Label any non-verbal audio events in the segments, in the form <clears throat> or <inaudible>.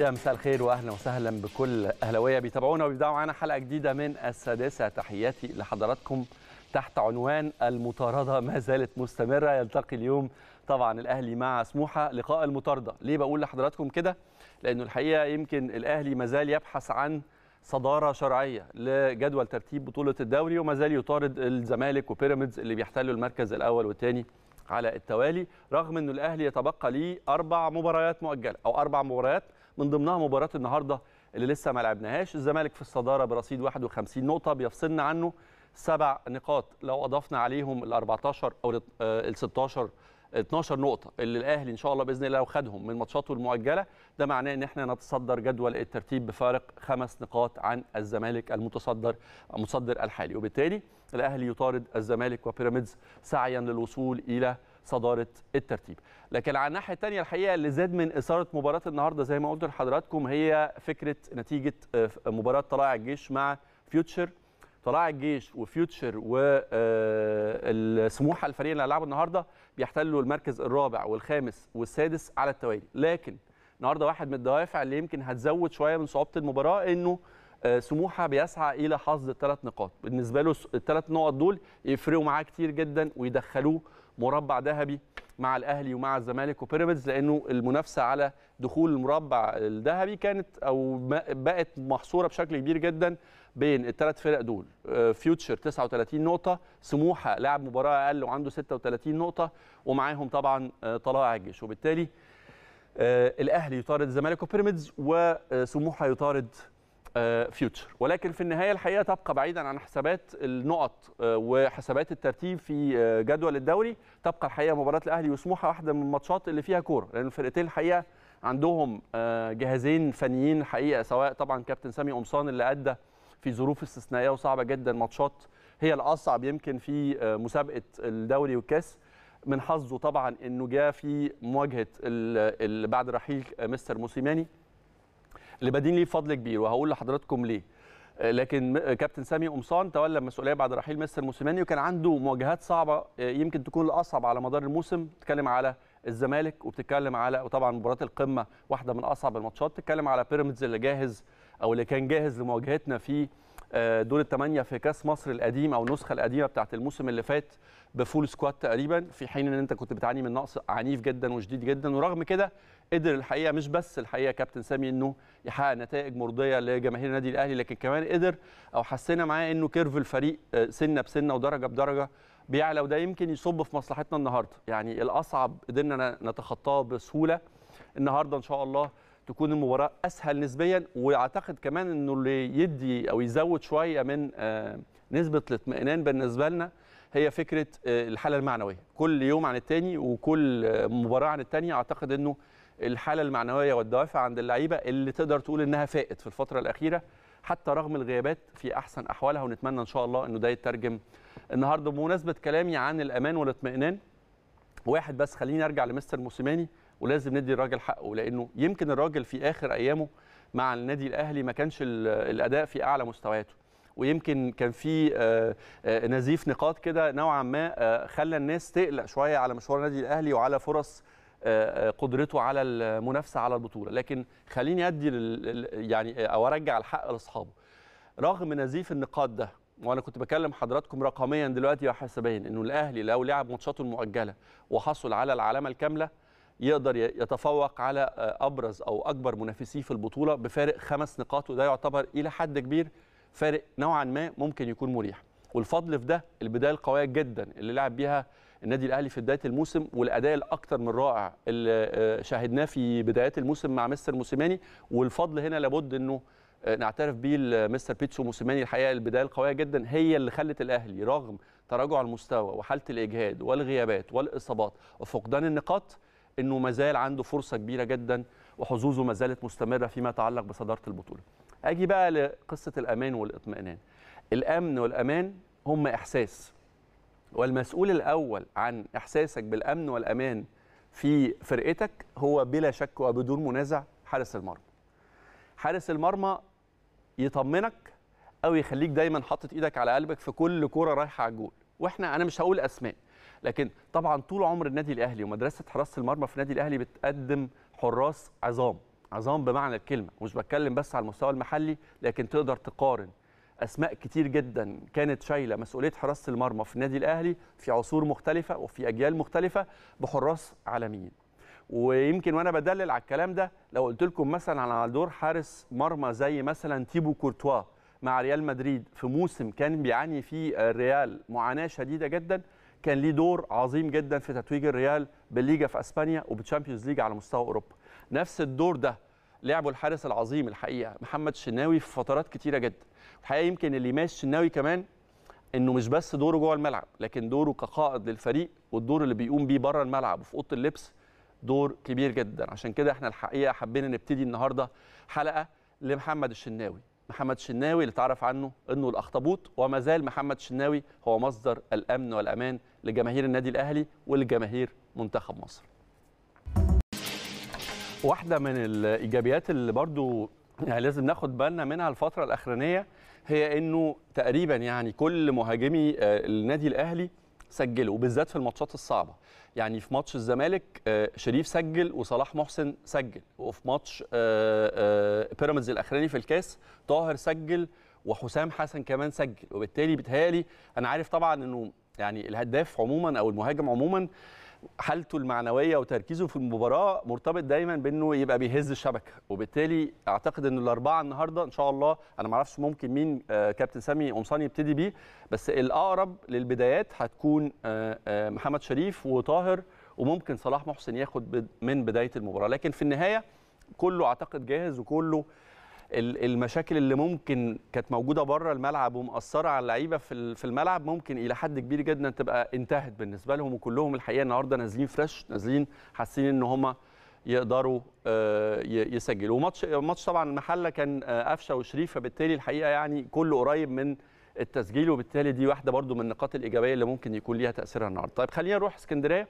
يا مساء الخير واهلا وسهلا بكل اهلاويه بيتابعونا وبيبداوا معانا حلقه جديده من السادسه تحياتي لحضراتكم تحت عنوان المطارده ما زالت مستمره يلتقي اليوم طبعا الاهلي مع سموحه لقاء المطارده ليه بقول لحضراتكم كده لانه الحقيقه يمكن الاهلي ما زال يبحث عن صداره شرعيه لجدول ترتيب بطوله الدوري وما زال يطارد الزمالك وبيراميدز اللي بيحتلوا المركز الاول والثاني على التوالي رغم انه الاهلي يتبقى ليه اربع مباريات مؤجله او اربع مباريات من ضمنها مباراه النهارده اللي لسه ما لعبناهاش الزمالك في الصداره برصيد 51 نقطه بيفصلنا عنه سبع نقاط لو اضفنا عليهم ال 14 او ال 16 آه، 12 نقطة اللي الأهلي إن شاء الله بإذن الله لو خدهم من ماتشاته المؤجلة ده معناه إن إحنا نتصدر جدول الترتيب بفارق خمس نقاط عن الزمالك المتصدر المتصدر الحالي وبالتالي الأهلي يطارد الزمالك وبيراميدز سعيا للوصول إلى صداره الترتيب لكن على الناحيه الثانيه الحقيقه اللي زاد من اثاره مباراه النهارده زي ما قلت لحضراتكم هي فكره نتيجه آه، مباراه طلائع الجيش مع فيوتشر طلائع الجيش وفيوتشر والسموحه آه، الفريق اللي هيلعبوا النهارده بيحتلوا المركز الرابع والخامس والسادس على التوالي لكن النهارده واحد من الدوافع اللي يمكن هتزود شويه من صعوبه المباراه انه آه، سموحه بيسعى الى حصد الثلاث نقاط بالنسبه له الثلاث نقط دول يفرقوا معاه كتير جدا ويدخلوه مربع ذهبي مع الاهلي ومع الزمالك وبيراميدز لانه المنافسه على دخول المربع الذهبي كانت او بقت محصوره بشكل كبير جدا بين الثلاث فرق دول آه، فيوتشر 39 نقطه سموحه لعب مباراه اقل وعنده 36 نقطه ومعاهم طبعا آه، طلائع الجيش وبالتالي آه، الاهلي يطارد الزمالك وبيراميدز وسموحه يطارد فيوتشر آه، ولكن في النهايه الحقيقه تبقى بعيدا عن حسابات النقط آه، وحسابات الترتيب في آه، جدول الدوري تبقى الحقيقه مباراه الاهلي وسموحه واحده من الماتشات اللي فيها كوره لان الفرقتين الحقيقه عندهم جهازين فنيين حقيقة سواء طبعا كابتن سامي قمصان اللي ادى في ظروف استثنائيه وصعبه جدا ماتشات هي الاصعب يمكن في مسابقه الدوري والكاس من حظه طبعا انه جاء في مواجهه بعد رحيل مستر موسيماني اللي بادين ليه فضل كبير وهقول لحضراتكم ليه آه، لكن آه، كابتن سامي قمصان تولى المسؤوليه بعد رحيل مستر موسيماني وكان عنده مواجهات صعبه آه، يمكن تكون الاصعب على مدار الموسم بتتكلم على الزمالك وبتتكلم على وطبعا مباراه القمه واحده من اصعب الماتشات بتتكلم على بيراميدز اللي جاهز او اللي كان جاهز لمواجهتنا في دور الثمانيه في كاس مصر القديم او النسخه القديمه بتاعه الموسم اللي فات بفول سكوات تقريبا في حين ان انت كنت بتعاني من نقص عنيف جدا وشديد جدا ورغم كده قدر الحقيقه مش بس الحقيقه كابتن سامي انه يحقق نتائج مرضيه لجماهير النادي الاهلي لكن كمان قدر او حسينا معاه انه كيرف الفريق آه، سنه بسنه ودرجه بدرجه بيعلى وده يمكن يصب في مصلحتنا النهارده يعني الاصعب قدرنا نتخطاه بسهوله النهارده ان شاء الله تكون المباراه اسهل نسبيا واعتقد كمان انه اللي يدي او يزود شويه من آه، نسبه الاطمئنان بالنسبه لنا هي فكره آه، الحاله المعنويه كل يوم عن الثاني وكل آه، مباراه عن الثانيه اعتقد انه الحاله المعنويه والدوافع عند اللعيبه اللي تقدر تقول انها فائت في الفتره الاخيره حتى رغم الغيابات في احسن احوالها ونتمنى ان شاء الله انه ده يترجم النهارده بمناسبه كلامي عن الامان والاطمئنان واحد بس خليني ارجع لمستر موسيماني ولازم ندي الراجل حقه لانه يمكن الراجل في اخر ايامه مع النادي الاهلي ما كانش الاداء في اعلى مستوياته ويمكن كان في آه، آه، نزيف نقاط كده نوعا ما آه، خلى الناس تقلق شويه على مشوار النادي الاهلي وعلى فرص قدرته على المنافسه على البطوله لكن خليني ادي يعني او ارجع الحق لاصحابه رغم نزيف النقاط ده وانا كنت بكلم حضراتكم رقميا دلوقتي وحسابيا انه الاهلي لو لعب ماتشاته المؤجله وحصل على العلامه الكامله يقدر يتفوق على ابرز او اكبر منافسيه في البطوله بفارق خمس نقاط وده يعتبر الى حد كبير فارق نوعا ما ممكن يكون مريح والفضل في ده البدايه القويه جدا اللي لعب بيها النادي الاهلي في بدايه الموسم والاداء الاكثر من رائع اللي آه، شاهدناه في بدايات الموسم مع مستر موسيماني والفضل هنا لابد انه آه، نعترف بيه لمستر بيتسو موسيماني الحقيقه البدايه القويه جدا هي اللي خلت الاهلي رغم تراجع المستوى وحاله الاجهاد والغيابات والاصابات وفقدان النقاط انه ما زال عنده فرصه كبيره جدا وحظوظه ما زالت مستمره فيما يتعلق بصداره البطوله اجي بقى لقصه الامان والاطمئنان الامن والامان هم احساس والمسؤول الاول عن احساسك بالامن والامان في فرقتك هو بلا شك وبدون منازع حارس المرمى حارس المرمى يطمنك او يخليك دايما حاطط ايدك على قلبك في كل كوره رايحه على الجول واحنا انا مش هقول اسماء لكن طبعا طول عمر النادي الاهلي ومدرسه حراسه المرمى في النادي الاهلي بتقدم حراس عظام عظام بمعنى الكلمه مش بتكلم بس على المستوى المحلي لكن تقدر تقارن اسماء كتير جدا كانت شايله مسؤوليه حراسه المرمى في النادي الاهلي في عصور مختلفه وفي اجيال مختلفه بحراس عالميين ويمكن وانا بدلل على الكلام ده لو قلت لكم مثلا على دور حارس مرمى زي مثلا تيبو كورتوا مع ريال مدريد في موسم كان بيعاني فيه الريال معاناه شديده جدا كان ليه دور عظيم جدا في تتويج الريال بالليجا في اسبانيا وبالتشامبيونز ليج على مستوى اوروبا نفس الدور ده لعبه الحارس العظيم الحقيقه محمد شناوي في فترات كتيره جدا الحقيقه يمكن اللي يميز شناوي كمان انه مش بس دوره جوه الملعب لكن دوره كقائد للفريق والدور اللي بيقوم بيه بره الملعب وفي اوضه اللبس دور كبير جدا عشان كده احنا الحقيقه حبينا نبتدي النهارده حلقه لمحمد الشناوي محمد شناوي اللي تعرف عنه انه الاخطبوط وما زال محمد شناوي هو مصدر الامن والامان لجماهير النادي الاهلي ولجماهير منتخب مصر واحدة من الإيجابيات اللي برضو يعني لازم ناخد بالنا منها الفترة الأخرانية هي إنه تقريبا يعني كل مهاجمي آه، النادي الأهلي سجلوا وبالذات في الماتشات الصعبه يعني في ماتش الزمالك آه، شريف سجل وصلاح محسن سجل وفي ماتش آه، بيراميدز الاخراني في الكاس طاهر سجل وحسام حسن كمان سجل وبالتالي بتهالي انا عارف طبعا انه يعني الهداف عموما او المهاجم عموما حالته المعنويه وتركيزه في المباراه مرتبط دايما بانه يبقى بيهز الشبكه وبالتالي اعتقد ان الاربعه النهارده ان شاء الله انا ما اعرفش ممكن مين آه، كابتن سامي قمصان يبتدي بيه بس الاقرب للبدايات هتكون آه، آه، محمد شريف وطاهر وممكن صلاح محسن ياخد من بدايه المباراه لكن في النهايه كله اعتقد جاهز وكله المشاكل اللي ممكن كانت موجوده بره الملعب ومأثره على اللعيبه في الملعب ممكن الى حد كبير جدا تبقى انتهت بالنسبه لهم وكلهم الحقيقه النهارده نازلين فريش نازلين حاسين ان هم يقدروا آه، يسجلوا وماتش ماتش طبعا المحله كان آه، قفشه وشريف فبالتالي الحقيقه يعني كله قريب من التسجيل وبالتالي دي واحده برده من النقاط الايجابيه اللي ممكن يكون ليها تاثيرها النهارده طيب خلينا نروح اسكندريه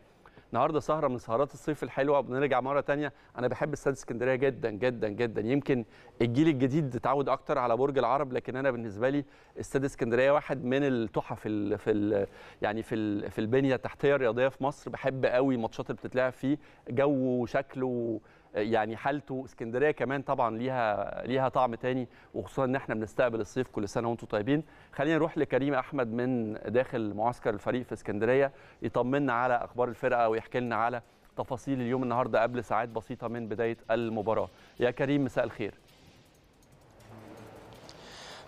النهارده سهره من سهرات الصيف الحلوه وبنرجع مره تانية انا بحب استاد اسكندريه جدا جدا جدا يمكن الجيل الجديد اتعود اكتر على برج العرب لكن انا بالنسبه لي استاد اسكندريه واحد من التحف في ال في ال يعني في في البنيه التحتيه الرياضيه في مصر بحب قوي الماتشات اللي بتتلعب فيه جو وشكله يعني حالته اسكندريه كمان طبعا ليها ليها طعم تاني وخصوصا ان احنا بنستقبل الصيف كل سنه وانتم طيبين خلينا نروح لكريم احمد من داخل معسكر الفريق في اسكندريه يطمنا على اخبار الفرقه ويحكي لنا على تفاصيل اليوم النهارده قبل ساعات بسيطه من بدايه المباراه يا كريم مساء الخير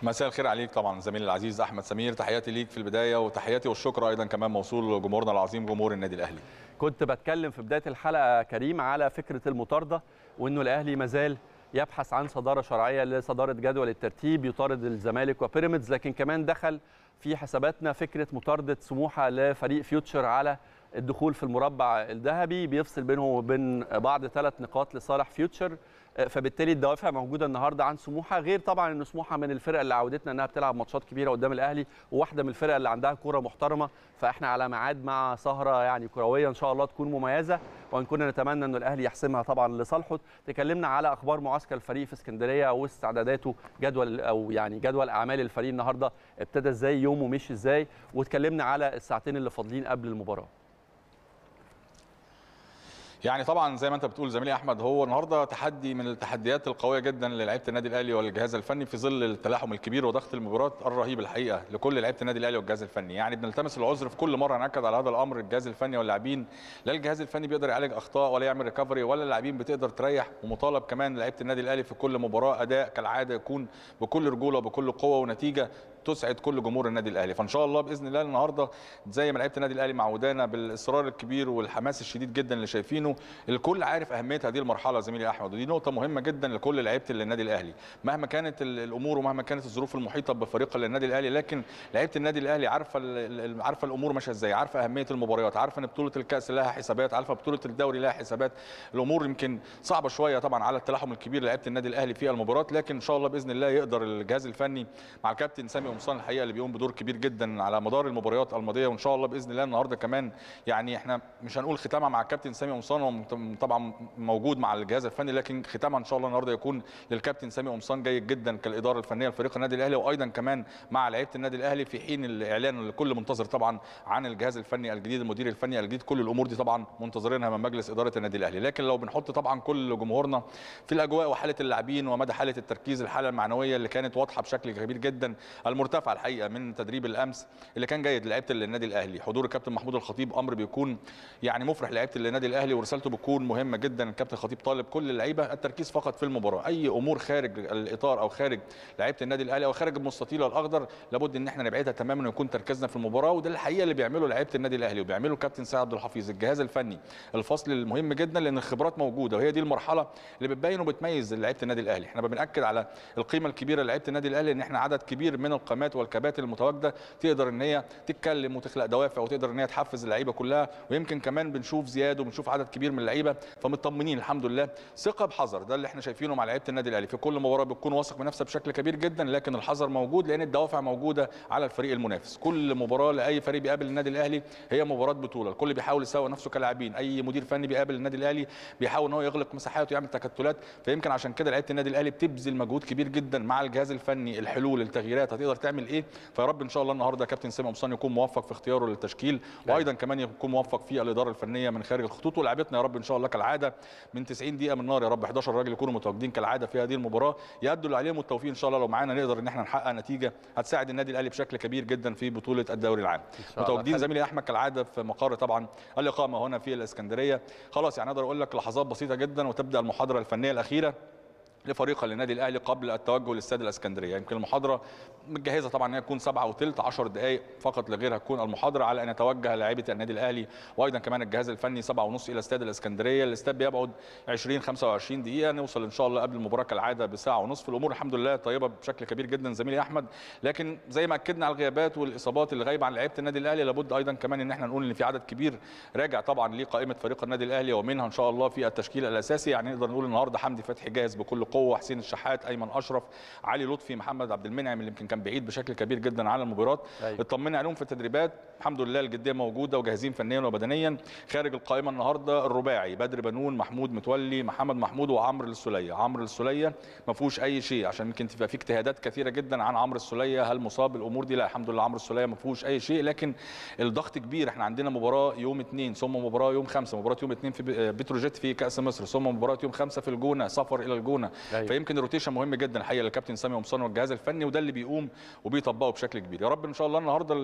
مساء الخير عليك طبعا زميلي العزيز احمد سمير تحياتي ليك في البدايه وتحياتي والشكر ايضا كمان موصول لجمهورنا العظيم جمهور النادي الاهلي كنت بتكلم في بدايه الحلقه كريم على فكره المطارده وانه الاهلي مازال يبحث عن صداره شرعيه لصداره جدول الترتيب يطارد الزمالك وبيراميدز لكن كمان دخل في حساباتنا فكره مطارده سموحه لفريق فيوتشر على الدخول في المربع الذهبي بيفصل بينهم وبين بعض ثلاث نقاط لصالح فيوتشر فبالتالي الدوافع موجوده النهارده عن سموحه غير طبعا ان سموحه من الفرق اللي عودتنا انها بتلعب ماتشات كبيره قدام الاهلي وواحده من الفرق اللي عندها كوره محترمه فاحنا على ميعاد مع سهره يعني كرويه ان شاء الله تكون مميزه وان كنا نتمنى ان الاهلي يحسمها طبعا لصالحه تكلمنا على اخبار معسكر الفريق في اسكندريه واستعداداته جدول او يعني جدول اعمال الفريق النهارده ابتدى ازاي يومه مشي ازاي واتكلمنا على الساعتين اللي فاضلين قبل المباراه يعني طبعا زي ما انت بتقول زميلي احمد هو النهارده تحدي من التحديات القويه جدا للعيبه النادي الاهلي والجهاز الفني في ظل التلاحم الكبير وضغط المباراه الرهيب الحقيقه لكل لعيبه النادي الاهلي والجهاز الفني يعني بنلتمس العذر في كل مره ناكد على هذا الامر الجهاز الفني واللاعبين لا الجهاز الفني بيقدر يعالج اخطاء ولا يعمل ريكفري ولا اللاعبين بتقدر تريح ومطالب كمان لعيبه النادي الاهلي في كل مباراه اداء كالعاده يكون بكل رجوله وبكل قوه ونتيجه تسعد كل جمهور النادي الاهلي فان شاء الله باذن الله النهارده زي ما لعيبه النادي الاهلي معودانا بالاصرار الكبير والحماس الشديد جدا اللي شايفينه الكل عارف اهميه هذه المرحله زميلي احمد ودي نقطه مهمه جدا لكل لعيبه النادي الاهلي مهما كانت الامور ومهما كانت الظروف المحيطه بفريق النادي الاهلي لكن لعيبه النادي الاهلي عارفه عارفه الامور ماشيه ازاي عارفه اهميه المباريات عارفه ان بطوله الكاس لها حسابات عارفه بطوله الدوري لها حسابات الامور يمكن صعبه شويه طبعا على التلاحم الكبير لعيبه النادي الاهلي في المباراه لكن ان شاء الله باذن الله يقدر الجهاز الفني مع الكابتن سامي قمصان الحقيقه اللي بيقوم بدور كبير جدا على مدار المباريات الماضيه وان شاء الله باذن الله النهارده كمان يعني احنا مش هنقول ختامها مع الكابتن سامي قمصان طبعا موجود مع الجهاز الفني لكن ختامها ان شاء الله النهارده يكون للكابتن سامي قمصان جيد جدا كالاداره الفنيه لفريق النادي الاهلي وايضا كمان مع لعيبه النادي الاهلي في حين الاعلان الكل منتظر طبعا عن الجهاز الفني الجديد المدير الفني الجديد كل الامور دي طبعا منتظرينها من مجلس اداره النادي الاهلي لكن لو بنحط طبعا كل جمهورنا في الاجواء وحاله اللاعبين ومدى حاله التركيز الحاله المعنويه اللي كانت واضحه بشكل كبير جدا مرتفعه الحقيقه من تدريب الامس اللي كان جيد لعيبه النادي الاهلي حضور الكابتن محمود الخطيب امر بيكون يعني مفرح لعيبه النادي الاهلي ورسالته بتكون مهمه جدا الكابتن الخطيب طالب كل اللعيبه التركيز فقط في المباراه اي امور خارج الاطار او خارج لعيبه النادي الاهلي او خارج المستطيل الاخضر لابد ان احنا نبعدها تماما ويكون تركيزنا في المباراه وده الحقيقه اللي بيعمله لعيبه النادي الاهلي وبيعمله الكابتن سعد عبد الحفيظ الجهاز الفني الفصل المهم جدا لان الخبرات موجوده وهي دي المرحله اللي بتبين وبتميز لعيبه النادي الاهلي احنا بناكد على القيمه الكبيره لعيبه النادي الاهلي ان احنا عدد كبير من الطاقمات والكباتن المتواجده تقدر ان هي تتكلم وتخلق دوافع وتقدر ان هي تحفز اللعيبه كلها ويمكن كمان بنشوف زياد وبنشوف عدد كبير من اللعيبه فمطمنين الحمد لله ثقه بحذر ده اللي احنا شايفينه مع لعيبه النادي الاهلي في كل مباراه بتكون واثق من نفسها بشكل كبير جدا لكن الحذر موجود لان الدوافع موجوده على الفريق المنافس كل مباراه لاي فريق بيقابل النادي الاهلي هي مباراه بطوله الكل بيحاول يسوي نفسه كلاعبين اي مدير فني بيقابل النادي الاهلي بيحاول ان هو يغلق مساحات ويعمل تكتلات فيمكن عشان كده لعيبه النادي الاهلي بتبذل مجهود كبير جدا مع الجهاز الفني الحلول التغييرات هتقدر تعمل ايه فيا رب ان شاء الله النهارده كابتن سامي قمصان يكون موفق في اختياره للتشكيل نعم. وايضا كمان يكون موفق في الاداره الفنيه من خارج الخطوط ولاعبتنا يا رب ان شاء الله كالعاده من 90 دقيقه من نار يا رب 11 راجل يكونوا متواجدين كالعاده في هذه المباراه يادوا اللي عليهم التوفيق ان شاء الله لو معانا نقدر ان احنا نحقق نتيجه هتساعد النادي الاهلي بشكل كبير جدا في بطوله الدوري العام متواجدين زميلي احمد كالعاده في مقر طبعا الاقامه هنا في الاسكندريه خلاص يعني اقدر اقول لك لحظات بسيطه جدا وتبدا المحاضره الفنيه الاخيره لفريق للنادي الاهلي قبل التوجه للاستاد الاسكندريه يمكن المحاضره متجهزه طبعا هي تكون سبعة وثلث 10 دقائق فقط لغيرها تكون المحاضره على ان يتوجه لاعيبه النادي الاهلي وايضا كمان الجهاز الفني سبعة ونص الى استاد الاسكندريه الاستاد بيبعد 20 25 دقيقه نوصل ان شاء الله قبل المباراه كالعاده بساعه ونصف الامور الحمد لله طيبه بشكل كبير جدا زميلي احمد لكن زي ما اكدنا على الغيابات والاصابات اللي غايبه عن لعيبه النادي الاهلي لابد ايضا كمان ان احنا نقول ان في عدد كبير راجع طبعا لقائمه فريق النادي الاهلي ومنها ان شاء الله في التشكيل الاساسي يعني نقدر نقول النهارده حمدي فتحي جاهز بكل بقوه حسين الشحات ايمن اشرف علي لطفي محمد عبد المنعم اللي يمكن كان بعيد بشكل كبير جدا عن المباراه أيوة. اطمنا عليهم في التدريبات الحمد لله الجديه موجوده وجاهزين فنيا وبدنيا خارج القائمه النهارده الرباعي بدر بنون محمود متولي محمد محمود وعمرو السليه عمرو السليه ما فيهوش اي شيء عشان يمكن تبقى في اجتهادات كثيره جدا عن عمرو السليه هل مصاب الامور دي لا الحمد لله عمرو السليه ما فيهوش اي شيء لكن الضغط كبير احنا عندنا مباراه يوم اثنين ثم مباراه يوم خمسه مباراه يوم اثنين في آه، بتروجيت في كاس مصر ثم مباراه يوم خمسه في الجونه سفر الى الجونه أيوة. فيمكن الروتيشن مهم جدا الحقيقه للكابتن سامي قمصان والجهاز الفني وده اللي بيقوم وبيطبقه بشكل كبير يا رب ان شاء الله النهارده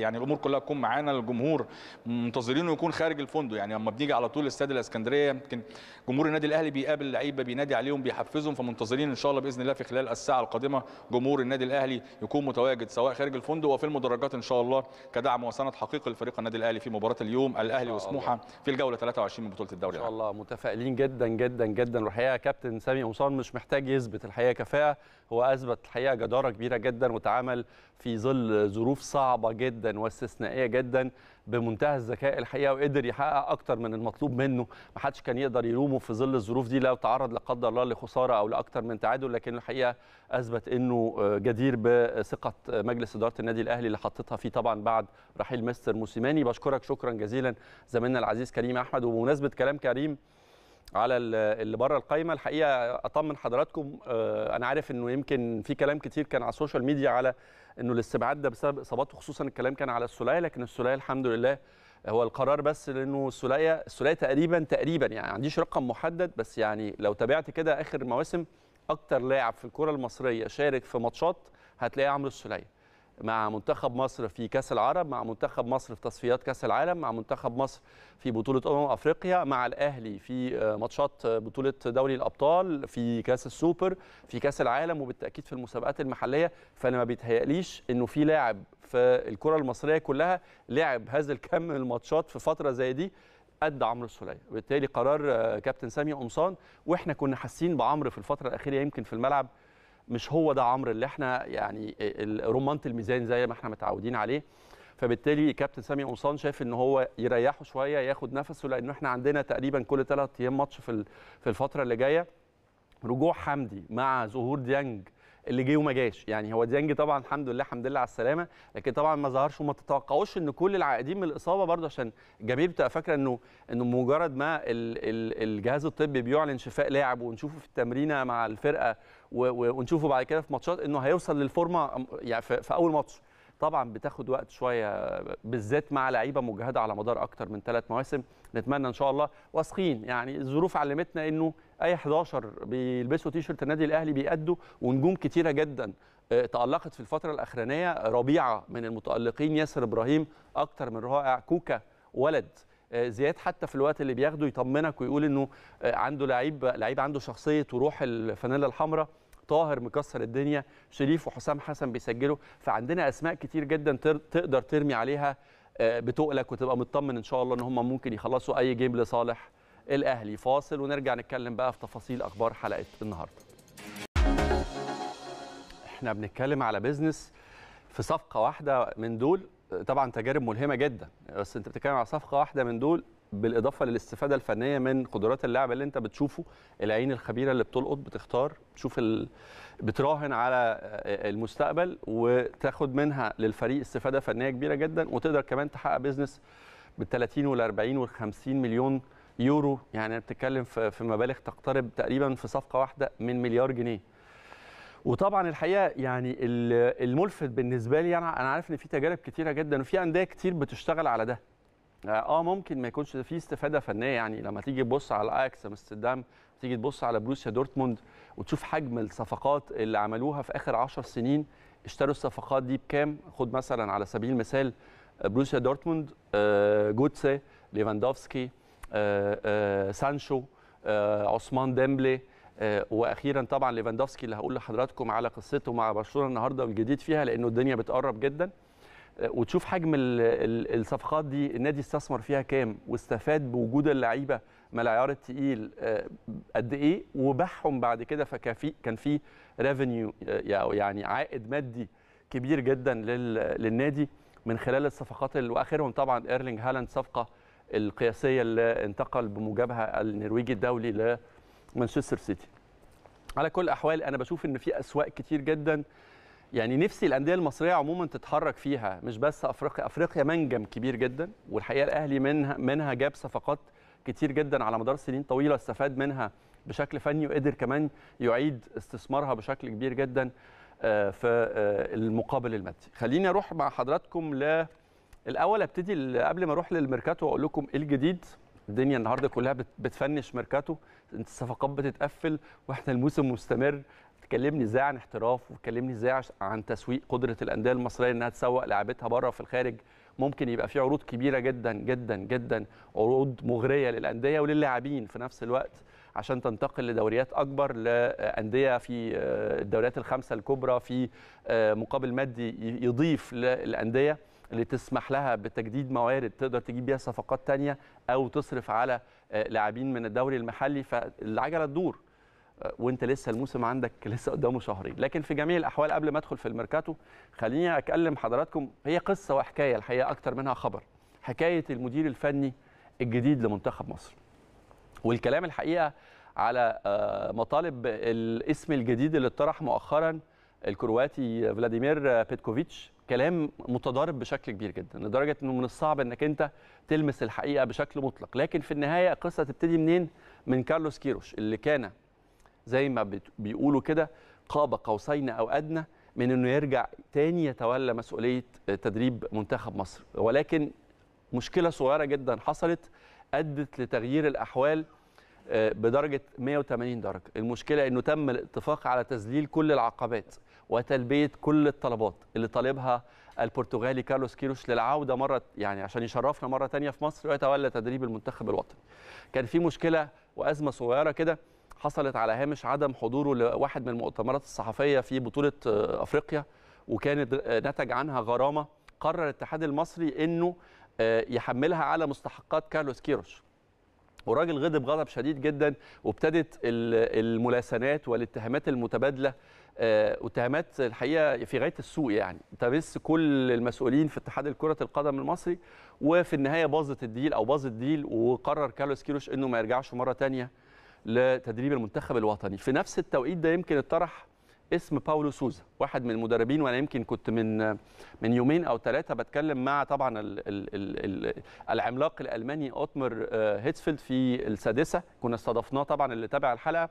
يعني الامور كلها تكون معانا الجمهور منتظرينه يكون خارج الفندق يعني لما بنيجي على طول استاد الاسكندريه يمكن جمهور النادي الاهلي بيقابل اللعيبه بينادي عليهم بيحفزهم فمنتظرين ان شاء الله باذن الله في خلال الساعه القادمه جمهور النادي الاهلي يكون متواجد سواء خارج الفندق وفي المدرجات ان شاء الله كدعم وسند حقيقي لفريق النادي الاهلي في مباراه اليوم الاهلي وسموحه في الجوله 23 من بطوله الدوري ان شاء الله متفائلين جدا جدا جدا والحقيقه كابتن سامي قمصان مش محتاج يثبت الحقيقه كفاءه هو اثبت الحقيقه جداره كبيره جدا وتعامل في ظل ظروف صعبه جدا واستثنائيه جدا بمنتهى الذكاء الحقيقه وقدر يحقق اكتر من المطلوب منه ما حدش كان يقدر يلومه في ظل الظروف دي لو تعرض لا قدر الله لخساره او لاكتر من تعادل لكن الحقيقه اثبت انه جدير بثقه مجلس اداره النادي الاهلي اللي حطتها فيه طبعا بعد رحيل مستر موسيماني بشكرك شكرا جزيلا زميلنا العزيز كريم احمد وبمناسبه كلام كريم على اللي بره القايمه الحقيقه اطمن حضراتكم آه، انا عارف انه يمكن في كلام كتير كان على السوشيال ميديا على انه الاستبعاد ده بسبب اصاباته خصوصا الكلام كان على السوليه لكن السوليه الحمد لله هو القرار بس لانه السوليه السوليه تقريبا تقريبا يعني ما عنديش رقم محدد بس يعني لو تابعت كده اخر مواسم اكتر لاعب في الكره المصريه شارك في ماتشات هتلاقيه عمرو السلايه مع منتخب مصر في كاس العرب مع منتخب مصر في تصفيات كاس العالم مع منتخب مصر في بطوله امم افريقيا مع الاهلي في آه، ماتشات آه، بطوله دوري الابطال في كاس السوبر في كاس العالم وبالتاكيد في المسابقات المحليه فانا ما بيتهيأليش انه في لاعب في الكره المصريه كلها لعب هذا الكم من الماتشات في فتره زي دي قد عمرو السوليه وبالتالي قرار آه، كابتن سامي قمصان واحنا كنا حاسين بعمرو في الفتره الاخيره يمكن في الملعب مش هو ده عمرو اللي احنا يعني إيه، رمانه الميزان زي ما احنا متعودين عليه فبالتالي كابتن سامي قمصان شايف ان هو يريحه شويه ياخد نفسه لانه احنا عندنا تقريبا كل ثلاث ايام ماتش في في الفتره اللي جايه رجوع حمدي مع ظهور ديانج اللي جه وما جاش يعني هو ديانج طبعا الحمد لله الحمد لله على السلامه لكن طبعا ما ظهرش وما تتوقعوش ان كل العائدين من الاصابه برضه عشان جميل بتبقى فاكره انه انه مجرد ما الجهاز الطبي بيعلن شفاء لاعب ونشوفه في التمرينه مع الفرقه ونشوفه بعد كده في ماتشات انه هيوصل للفورمه يعني في اول ماتش طبعا بتاخد وقت شويه بالذات مع لعيبه مجهده على مدار اكتر من ثلاث مواسم نتمنى ان شاء الله واثقين يعني الظروف علمتنا انه اي 11 بيلبسوا تيشرت النادي الاهلي بيأدوا ونجوم كتيره جدا آه، تألقت في الفتره الاخرانيه ربيعه من المتألقين ياسر ابراهيم اكتر من رائع كوكا ولد آه، زياد حتى في الوقت اللي بياخده يطمنك ويقول انه آه، عنده لعيب لعيب عنده شخصيه وروح الفانيلا الحمراء طاهر مكسر الدنيا شريف وحسام حسن بيسجلوا فعندنا اسماء كتير جدا تقدر ترمي عليها آه، بتقلك وتبقى مطمن ان شاء الله ان هم ممكن يخلصوا اي جيم لصالح الاهلي فاصل ونرجع نتكلم بقى في تفاصيل اخبار حلقه النهارده احنا بنتكلم على بيزنس في صفقه واحده من دول آه، طبعا تجارب ملهمه جدا بس انت بتتكلم على صفقه واحده من دول بالاضافه للاستفاده الفنيه من قدرات اللاعب اللي انت بتشوفه العين الخبيره اللي بتلقط بتختار بتشوف ال... بتراهن على المستقبل وتاخد منها للفريق استفاده فنيه كبيره جدا وتقدر كمان تحقق بيزنس بال 30 وال 40 وال 50 مليون يورو يعني بتتكلم في مبالغ تقترب تقريبا في صفقه واحده من مليار جنيه وطبعا الحقيقه يعني الملفت بالنسبه لي انا انا عارف ان في تجارب كتيره جدا وفي انديه كتير بتشتغل على ده آه،, اه ممكن ما يكونش في استفاده فنيه يعني لما تيجي تبص على اياكس امستردام تيجي تبص على بروسيا دورتموند وتشوف حجم الصفقات اللي عملوها في اخر 10 سنين اشتروا الصفقات دي بكام خد مثلا على سبيل المثال آه، بروسيا دورتموند آه جوتسي ليفاندوفسكي آه آه سانشو آه، عثمان ديمبلي واخيرا طبعا ليفاندوفسكي اللي هقول لحضراتكم على قصته مع برشلونه النهارده والجديد فيها لانه الدنيا بتقرب جدا وتشوف حجم الصفقات دي النادي استثمر فيها كام واستفاد بوجود اللعيبه ملعيار التقيل آه، قد ايه وباعهم بعد كده فكان كان في ريفينيو آه، يعني عائد مادي كبير جدا للنادي من خلال الصفقات واخرهم طبعا ايرلينج هالاند صفقه القياسيه اللي انتقل بموجبها النرويجي الدولي لمانشستر سيتي على كل الاحوال انا بشوف ان في اسواق كتير جدا يعني نفسي الانديه المصريه عموما تتحرك فيها مش بس افريقيا افريقيا منجم كبير جدا والحقيقه الاهلي منها منها جاب صفقات كتير جدا على مدار سنين طويله استفاد منها بشكل فني وقدر كمان يعيد استثمارها بشكل كبير جدا آه، في آه، المقابل المادي خليني اروح مع حضراتكم ل الاول ابتدي قبل ما اروح للميركاتو اقول لكم ايه الجديد الدنيا النهارده كلها بتفنش ميركاتو الصفقات بتتقفل واحنا الموسم مستمر تكلمني ازاي عن احتراف وتكلمني ازاي عن تسويق قدره الانديه المصريه انها تسوق لعبتها بره في الخارج ممكن يبقى في عروض كبيره جدا جدا جدا عروض مغريه للانديه وللاعبين في نفس الوقت عشان تنتقل لدوريات اكبر لانديه في آه، الدوريات الخمسه الكبرى في آه، مقابل مادي يضيف للانديه اللي تسمح لها بتجديد موارد تقدر تجيب بيها صفقات تانية او تصرف على آه، لاعبين من الدوري المحلي فالعجله تدور وانت لسه الموسم عندك <laughs> لسه قدامه شهرين لكن في جميع الاحوال قبل ما ادخل في الميركاتو خليني اكلم حضراتكم هي قصه وحكايه الحقيقه اكتر منها خبر حكايه المدير الفني الجديد لمنتخب مصر والكلام الحقيقه على آه، مطالب الاسم الجديد اللي اتطرح مؤخرا الكرواتي فلاديمير بيتكوفيتش كلام متضارب بشكل كبير جدا لدرجه انه من الصعب انك انت تلمس الحقيقه بشكل مطلق لكن في النهايه القصه تبتدي منين من كارلوس كيروش اللي كان زي ما بيقولوا كده قاب قوسين او ادنى من انه يرجع تاني يتولى مسؤوليه آه، تدريب منتخب مصر ولكن مشكله صغيره جدا حصلت ادت لتغيير الاحوال آه، بدرجه 180 درجه المشكله انه تم الاتفاق على تذليل كل العقبات وتلبيه كل الطلبات اللي طالبها البرتغالي كارلوس كيروش للعوده مره يعني عشان يشرفنا مره ثانيه في مصر ويتولى تدريب المنتخب الوطني كان في مشكله وازمه صغيره كده حصلت على هامش عدم حضوره لواحد من المؤتمرات الصحفيه في بطوله آه، افريقيا وكانت آه، نتج عنها غرامه قرر الاتحاد المصري انه آه، يحملها على مستحقات كارلوس كيروش وراجل غضب غضب شديد جدا وابتدت الملاسنات والاتهامات المتبادله اتهامات الحقيقه في غايه السوء يعني تمس كل المسؤولين في اتحاد كره القدم المصري وفي النهايه باظت الديل او باظ الديل وقرر كارلوس كيروش انه ما يرجعش مره ثانيه لتدريب المنتخب الوطني في نفس التوقيت ده يمكن اتطرح اسم باولو سوزا واحد من المدربين وانا يمكن كنت من من يومين او ثلاثه بتكلم مع طبعا العملاق الالماني اوتمر آه، هيتسفيلد في السادسه كنا استضفناه طبعا اللي تابع الحلقه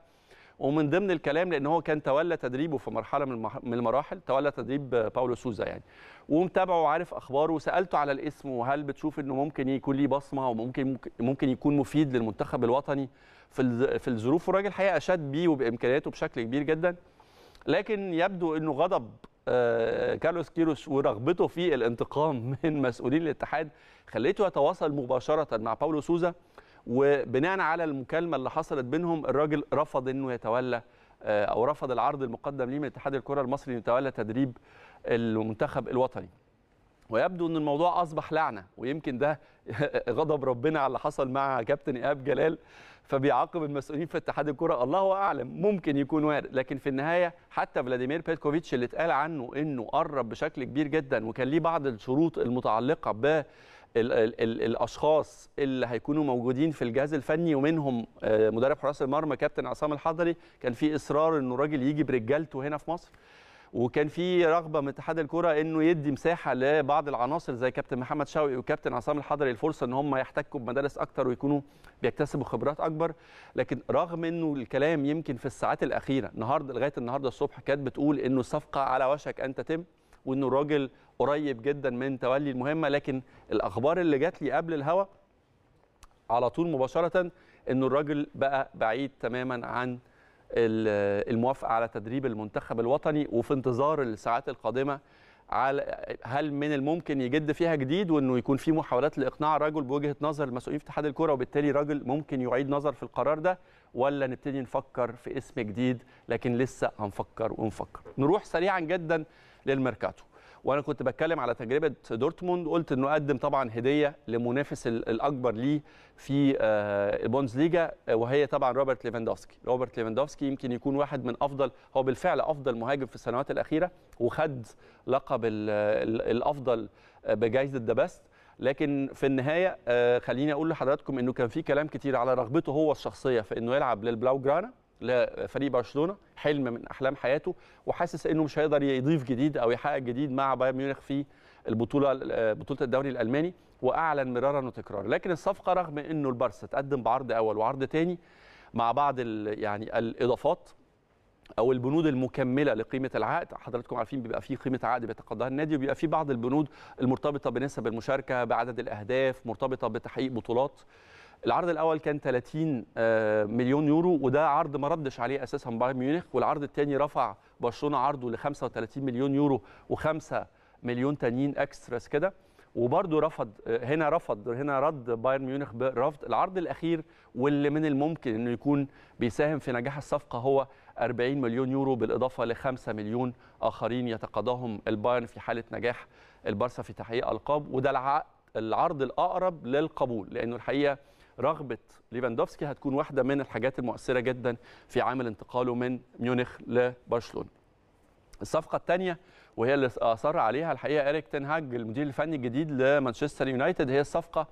ومن ضمن الكلام لان هو كان تولى تدريبه في مرحله من المراحل تولى تدريب باولو سوزا يعني ومتابعه وعارف اخباره وسالته على الاسم وهل بتشوف انه ممكن يكون ليه بصمه وممكن ممكن يكون مفيد للمنتخب الوطني في في الظروف والراجل حقيقه اشاد بيه وبامكانياته بشكل كبير جدا لكن يبدو انه غضب آه، كارلوس كيروش ورغبته في الانتقام <laughs> من مسؤولين الاتحاد خليته يتواصل مباشره مع باولو سوزا وبناء على المكالمه اللي حصلت بينهم الراجل رفض انه يتولى آه، او رفض العرض المقدم ليه من اتحاد الكره المصري يتولى تدريب المنتخب الوطني ويبدو ان الموضوع اصبح لعنه ويمكن ده <laughs> غضب ربنا على اللي حصل مع كابتن ايهاب جلال فبيعاقب المسؤولين في اتحاد الكره الله اعلم ممكن يكون وارد لكن في النهايه حتى فلاديمير بيتكوفيتش اللي اتقال عنه انه قرب بشكل كبير جدا وكان ليه بعض الشروط المتعلقه به ال ال ال الاشخاص اللي هيكونوا موجودين في الجهاز الفني ومنهم آه، مدرب حراس المرمى كابتن عصام الحضري كان في اصرار انه راجل يجي برجالته هنا في مصر وكان في رغبه من اتحاد الكره انه يدي مساحه لبعض العناصر زي كابتن محمد شوقي وكابتن عصام الحضري الفرصه ان هم يحتكوا بمدارس اكتر ويكونوا بيكتسبوا خبرات اكبر لكن رغم انه الكلام يمكن في الساعات الاخيره النهارده لغايه النهارده الصبح كانت بتقول انه الصفقه على وشك ان تتم وانه الراجل قريب جدا من تولي المهمه لكن الاخبار اللي جات لي قبل الهوا على طول مباشره انه الراجل بقى بعيد تماما عن الموافقه على تدريب المنتخب الوطني وفي انتظار الساعات القادمه على هل من الممكن يجد فيها جديد وانه يكون في محاولات لاقناع الرجل بوجهه نظر مسؤولين في اتحاد الكره وبالتالي الراجل ممكن يعيد نظر في القرار ده ولا نبتدي نفكر في اسم جديد لكن لسه هنفكر ونفكر نروح سريعا جدا للميركاتو وانا كنت بتكلم على تجربه دورتموند قلت انه قدم طبعا هديه لمنافس الاكبر ليه في آه، ليجا وهي طبعا روبرت ليفاندوفسكي روبرت ليفاندوفسكي يمكن يكون واحد من افضل هو بالفعل افضل مهاجم في السنوات الاخيره وخد لقب الافضل بجائزه ذا لكن في النهايه آه، خليني اقول لحضراتكم انه كان في كلام كتير على رغبته هو الشخصيه في انه يلعب للبلاو جرانا لفريق برشلونه حلم من احلام حياته وحاسس انه مش هيقدر يضيف جديد او يحقق جديد مع بايرن ميونخ في البطوله بطوله الدوري الالماني واعلن مرارا وتكرارا لكن الصفقه رغم انه البارسا تقدم بعرض اول وعرض ثاني مع بعض يعني الاضافات او البنود المكمله لقيمه العقد حضراتكم عارفين بيبقى فيه قيمه عقد بيتقاضاها النادي وبيبقى فيه بعض البنود المرتبطه بنسب المشاركه بعدد الاهداف مرتبطه بتحقيق بطولات العرض الاول كان 30 آه، مليون يورو وده عرض ما ردش عليه اساسا بايرن ميونخ والعرض الثاني رفع برشلونه عرضه ل 35 مليون يورو و5 مليون تانيين اكستراس كده وبرده رفض آه، هنا رفض هنا رد بايرن ميونخ برفض العرض الاخير واللي من الممكن انه يكون بيساهم في نجاح الصفقه هو 40 مليون يورو بالاضافه ل 5 مليون اخرين يتقاضاهم البايرن في حاله نجاح البارسا في تحقيق القاب وده العقد العرض الاقرب للقبول لانه الحقيقه رغبه ليفاندوفسكي هتكون واحده من الحاجات المؤثره جدا في عامل انتقاله من ميونخ لبرشلونه. الصفقه الثانيه وهي اللي اصر عليها الحقيقه اريك تنهاج المدير الفني الجديد لمانشستر يونايتد هي الصفقه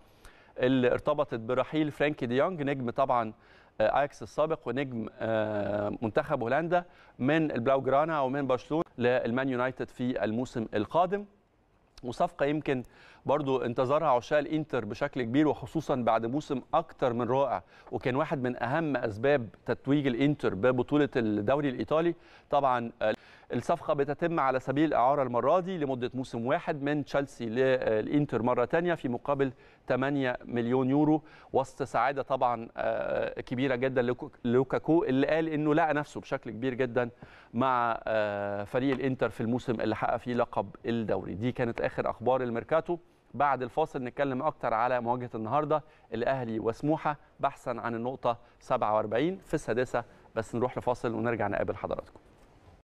اللي ارتبطت برحيل فرانكي ديونج دي نجم طبعا آه، اياكس السابق ونجم آه، منتخب هولندا من البلاو جرانا او من برشلونه للمان يونايتد في الموسم القادم وصفقه يمكن برضو انتظرها عشاق الانتر بشكل كبير وخصوصا بعد موسم اكتر من رائع وكان واحد من اهم اسباب تتويج الانتر ببطوله الدوري الايطالي طبعا الصفقه بتتم على سبيل الاعاره المره دي لمده موسم واحد من تشيلسي للانتر مره ثانيه في مقابل 8 مليون يورو وسط سعاده طبعا آه، كبيره جدا لوكاكو اللي قال انه لقى نفسه بشكل كبير جدا مع آه، فريق الانتر في الموسم اللي حقق فيه لقب الدوري دي كانت اخر اخبار الميركاتو بعد الفاصل نتكلم اكتر على مواجهه النهارده الاهلي وسموحه بحثا عن النقطه 47 في السادسه بس نروح لفاصل ونرجع نقابل حضراتكم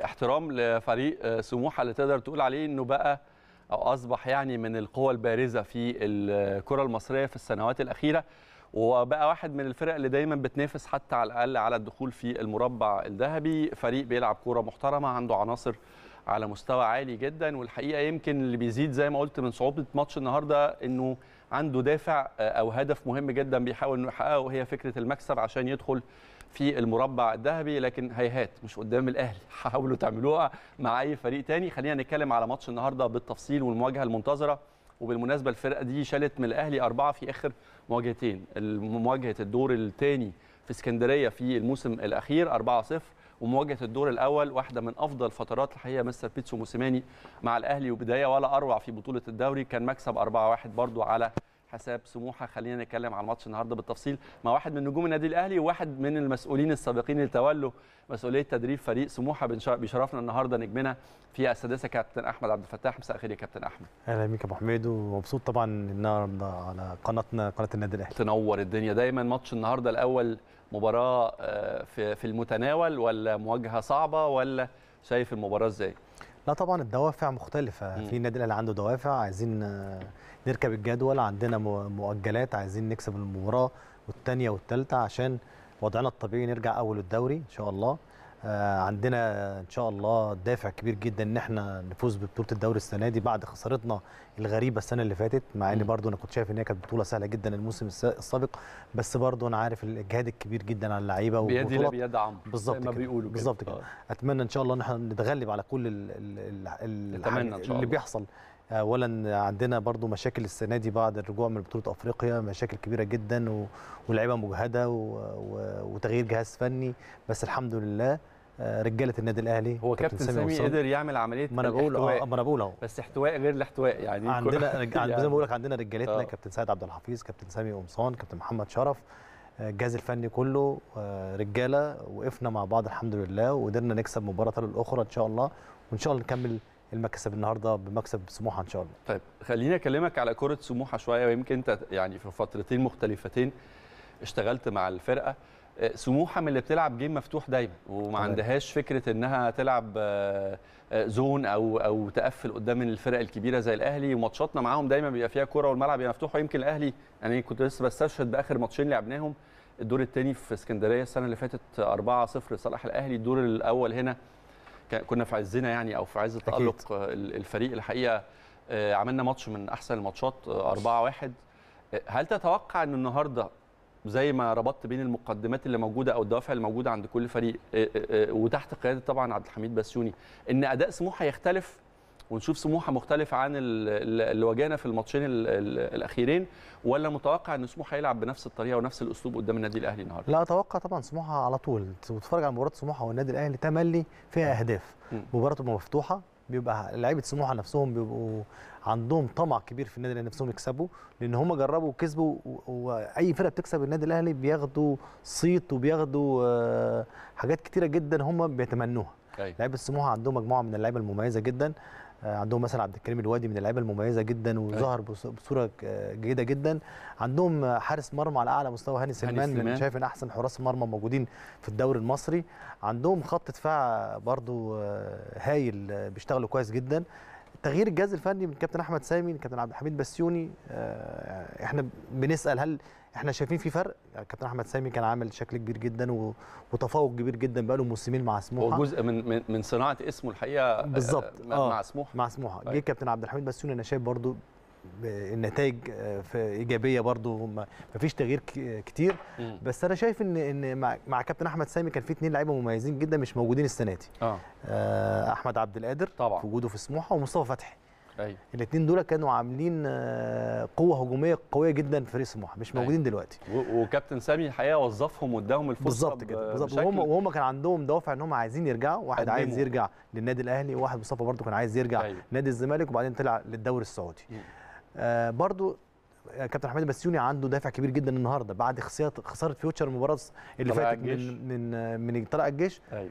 احترام لفريق آه، سموحه اللي تقدر تقول عليه انه بقى او اصبح يعني من القوى البارزه في الكره المصريه في السنوات الاخيره وبقى واحد من الفرق اللي دايما بتنافس حتى على الاقل على الدخول في المربع الذهبي فريق بيلعب كوره محترمه عنده عناصر على مستوى عالي جدا والحقيقه يمكن اللي بيزيد زي ما قلت من صعوبه ماتش النهارده انه عنده دافع آه، او هدف مهم جدا بيحاول انه يحققه وهي فكره المكسب عشان يدخل في المربع الذهبي لكن هيهات مش قدام الاهلي <laughs> حاولوا تعملوها مع اي فريق تاني خلينا نتكلم على ماتش النهارده بالتفصيل والمواجهه المنتظره وبالمناسبه الفرقه دي شالت من الاهلي اربعه في اخر مواجهتين مواجهه الدور الثاني في اسكندريه في الموسم الاخير 4 0 ومواجهه الدور الاول واحده من افضل فترات الحقيقه مستر بيتسو موسيماني مع الاهلي وبدايه ولا اروع في بطوله الدوري كان مكسب 4-1 برضو على حساب سموحه خلينا نتكلم على الماتش النهارده بالتفصيل مع واحد من نجوم النادي الاهلي وواحد من المسؤولين السابقين اللي تولوا مسؤوليه تدريب فريق سموحه بيشرفنا النهارده نجمنا في السادسه كابتن احمد عبد الفتاح مساء الخير يا كابتن احمد اهلا بيك يا ابو حميد ومبسوط طبعا النهارده على قناتنا قناه النادي الاهلي تنور الدنيا دايما ماتش النهارده الاول مباراه آه، في المتناول ولا مواجهه صعبه ولا شايف المباراه ازاي لا طبعا الدوافع مختلفه مم. في النادي الاهلي عنده دوافع عايزين آه، نركب الجدول عندنا مؤجلات عايزين نكسب المباراه والثانيه والثالثه عشان وضعنا الطبيعي نرجع اول الدوري ان شاء الله آه، عندنا ان شاء الله دافع كبير جدا ان احنا نفوز ببطوله الدوري السنه دي بعد خسارتنا الغريبه السنه اللي فاتت مع ان برضو انا كنت شايف ان هي كانت بطوله سهله جدا الموسم السابق بس برضو انا عارف الاجهاد الكبير جدا على اللعيبه بيد لا بيد عم بالظبط كده بيقولوا بالظبط كده اتمنى ان شاء الله ان احنا نتغلب على كل ال ال ال ال اللي بيحصل اولا عندنا برضو مشاكل السنه دي بعد الرجوع من بطوله افريقيا مشاكل كبيره جدا ولاعيبه مجهده وتغيير جهاز فني بس الحمد لله آه، رجاله النادي الاهلي هو كابتن سامي, سامي قدر يعمل عمليه ما انا بقول اه ما انا بقول اهو بس احتواء غير الاحتواء يعني <laughs> عندنا يعني <laughs> زي ما بقول لك عندنا رجالتنا آه. كابتن سيد عبد الحفيظ كابتن سامي قمصان كابتن محمد شرف آه، الجهاز الفني كله رجاله وقفنا مع بعض الحمد لله وقدرنا نكسب مباراه الاخرى ان شاء الله وان شاء الله نكمل المكسب النهارده بمكسب سموحه ان شاء الله. طيب خليني اكلمك على كره سموحه شويه ويمكن انت يعني في فترتين مختلفتين اشتغلت مع الفرقه آه، سموحه من اللي بتلعب جيم مفتوح دايما وما عندهاش فكره انها تلعب آه، آه، زون او او تقفل قدام الفرق الكبيره زي الاهلي وماتشاتنا معاهم دايما بيبقى فيها كوره والملعب يبقى مفتوح ويمكن الاهلي انا يعني كنت لسه بستشهد باخر ماتشين لعبناهم الدور الثاني في اسكندريه السنه اللي فاتت 4-0 لصالح الاهلي الدور الاول هنا كنا في عزنا يعني او في عز تالق الفريق الحقيقه آه، عملنا ماتش من احسن الماتشات 4-1 آه، آه، هل تتوقع ان النهارده زي ما ربطت بين المقدمات اللي موجوده او الدوافع اللي موجوده عند كل فريق وتحت قياده طبعا عبد الحميد بسيوني ان اداء سموحه يختلف ونشوف سموحه مختلف عن اللي واجهنا في الماتشين الاخيرين ولا متوقع ان سموحه هيلعب بنفس الطريقه ونفس الاسلوب قدام النادي الاهلي النهارده؟ لا اتوقع طبعا سموحه على طول بتتفرج على مباراه سموحه والنادي الاهلي تملي فيها اهداف مباراه مفتوحه بيبقى لعيبه سموحه نفسهم بيبقوا عندهم طمع كبير في النادي الاهلي نفسهم يكسبوا لان هم جربوا وكسبوا واي فرقه بتكسب النادي الاهلي بياخدوا صيت وبياخدوا آه، حاجات كتيره جدا هم بيتمنوها أيوة. لعيبه سموحه عندهم مجموعه من اللعيبه المميزه جدا آه، عندهم مثلا عبد الكريم الوادي من اللعيبه المميزه جدا أيوة. وظهر بصوره جيده جدا عندهم حارس مرمى على اعلى مستوى هاني سلمان من شايف ان احسن حراس مرمى موجودين في الدوري المصري عندهم خط دفاع برضو آه، هايل آه، بيشتغلوا كويس جدا تغيير الجهاز الفني من كابتن احمد سامي كابتن عبد الحميد بسيوني احنا بنسال هل احنا شايفين في فرق يعني كابتن احمد سامي كان عامل شكل كبير جدا وتفوق كبير جدا بقى له موسمين مع سموحه هو جزء من من صناعه اسمه الحقيقه آه، بالظبط آه مع سموحه مع سموحه جه طيب. كابتن عبد الحميد بسيوني انا شايف برده النتائج آه، في ايجابيه برضو ما فيش تغيير كتير بس انا شايف ان ان مع كابتن احمد سامي كان في اثنين لعيبه مميزين جدا مش موجودين السنه دي آه. آه. احمد عبد القادر طبعا في وجوده في سموحه ومصطفى فتحي ايوه الاثنين دول كانوا عاملين آه، قوه هجوميه قويه جدا في فريق سموحه مش أيوة. موجودين أيوة. دلوقتي وكابتن سامي الحقيقه وظفهم واداهم الفرصه بالظبط كده بالظبط وهم وهم كان عندهم دوافع ان هم عايزين يرجعوا واحد عايز يرجع للنادي الاهلي وواحد مصطفى برده كان عايز يرجع أيوة. نادي الزمالك وبعدين طلع للدوري السعودي آه برده آه، كابتن احمد بسيوني عنده دافع كبير جدا النهارده بعد خساره خساره فيوتشر المباراه اللي فاتت من من آه، من طلع الجيش أيوه.